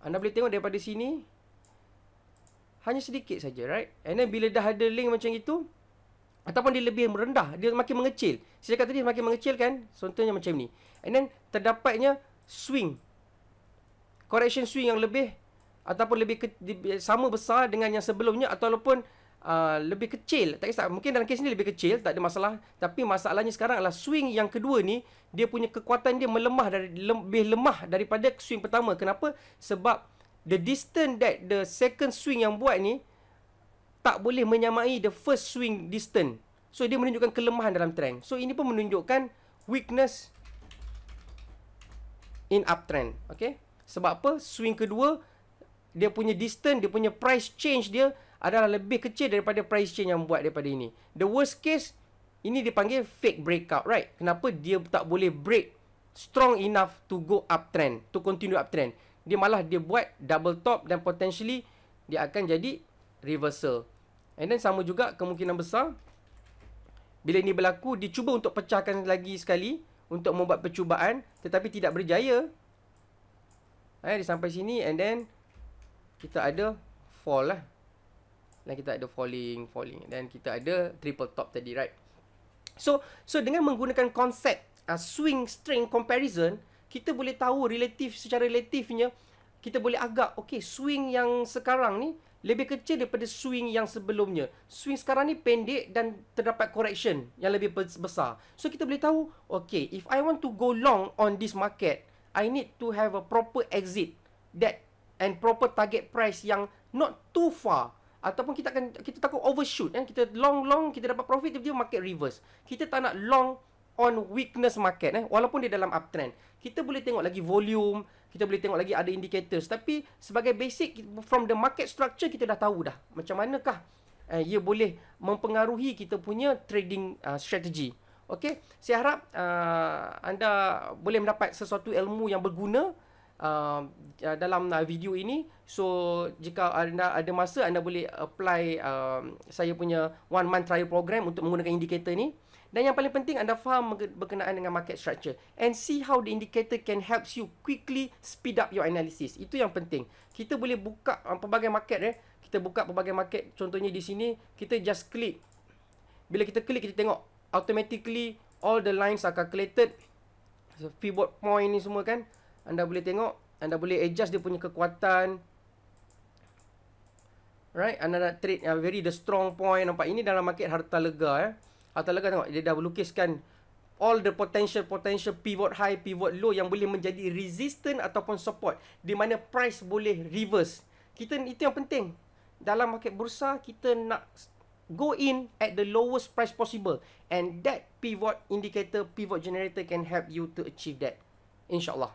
anda boleh tengok daripada sini hanya sedikit saja right and then bila dah ada link macam itu ataupun dia lebih rendah dia makin mengecil saya kata tadi makin mengecil kan contohnya macam ni and then terdapatnya swing correction swing yang lebih ataupun lebih ke, sama besar dengan yang sebelumnya ataupun uh, lebih kecil tak kisah mungkin dalam kes ni lebih kecil tak ada masalah tapi masalahnya sekarang adalah swing yang kedua ni dia punya kekuatan dia melemah dari lebih lemah daripada swing pertama kenapa sebab the distance that the second swing yang buat ni tak boleh menyamai the first swing distance so dia menunjukkan kelemahan dalam trend so ini pun menunjukkan weakness in uptrend okay sebab apa swing kedua dia punya distance, dia punya price change dia adalah lebih kecil daripada price change yang buat daripada ini. The worst case, ini dipanggil fake breakout, right? Kenapa dia tak boleh break strong enough to go uptrend, to continue uptrend. Dia malah dia buat double top dan potentially dia akan jadi reversal. And then sama juga kemungkinan besar, bila ini berlaku, dia cuba untuk pecahkan lagi sekali untuk membuat percubaan tetapi tidak berjaya. Eh, dia sampai sini and then kita ada fall lah. Dan kita ada falling, falling. Dan kita ada triple top tadi, right? So, so dengan menggunakan konsep uh, swing string comparison, kita boleh tahu relatif secara relatifnya, kita boleh agak, okay, swing yang sekarang ni lebih kecil daripada swing yang sebelumnya. Swing sekarang ni pendek dan terdapat correction yang lebih besar. So, kita boleh tahu, okay, if I want to go long on this market, I need to have a proper exit that and proper target price yang not too far ataupun kita akan kita takut overshoot kan kita long long kita dapat profit tiba-tiba market reverse kita tak nak long on weakness market eh walaupun dia dalam uptrend kita boleh tengok lagi volume kita boleh tengok lagi ada indicators tapi sebagai basic from the market structure kita dah tahu dah macam manakah eh, ia boleh mempengaruhi kita punya trading uh, strategy Okey, saya harap uh, anda boleh mendapat sesuatu ilmu yang berguna Um, dalam uh, video ini so jika anda ada masa anda boleh apply uh, saya punya one month trial program untuk menggunakan indikator ini. dan yang paling penting anda faham berkenaan dengan market structure and see how the indicator can helps you quickly speed up your analysis itu yang penting kita boleh buka uh, pelbagai market eh kita buka pelbagai market contohnya di sini kita just click bila kita klik kita tengok automatically all the lines are calculated so pivot point ni semua kan anda boleh tengok Anda boleh adjust dia punya kekuatan Right, anda nak trade yang very the strong point Nampak ini dalam market harta lega eh. Harta lega tengok, dia dah lukiskan All the potential-potential pivot high, pivot low Yang boleh menjadi resistant ataupun support Di mana price boleh reverse Kita Itu yang penting Dalam market bursa, kita nak Go in at the lowest price possible And that pivot indicator, pivot generator Can help you to achieve that InsyaAllah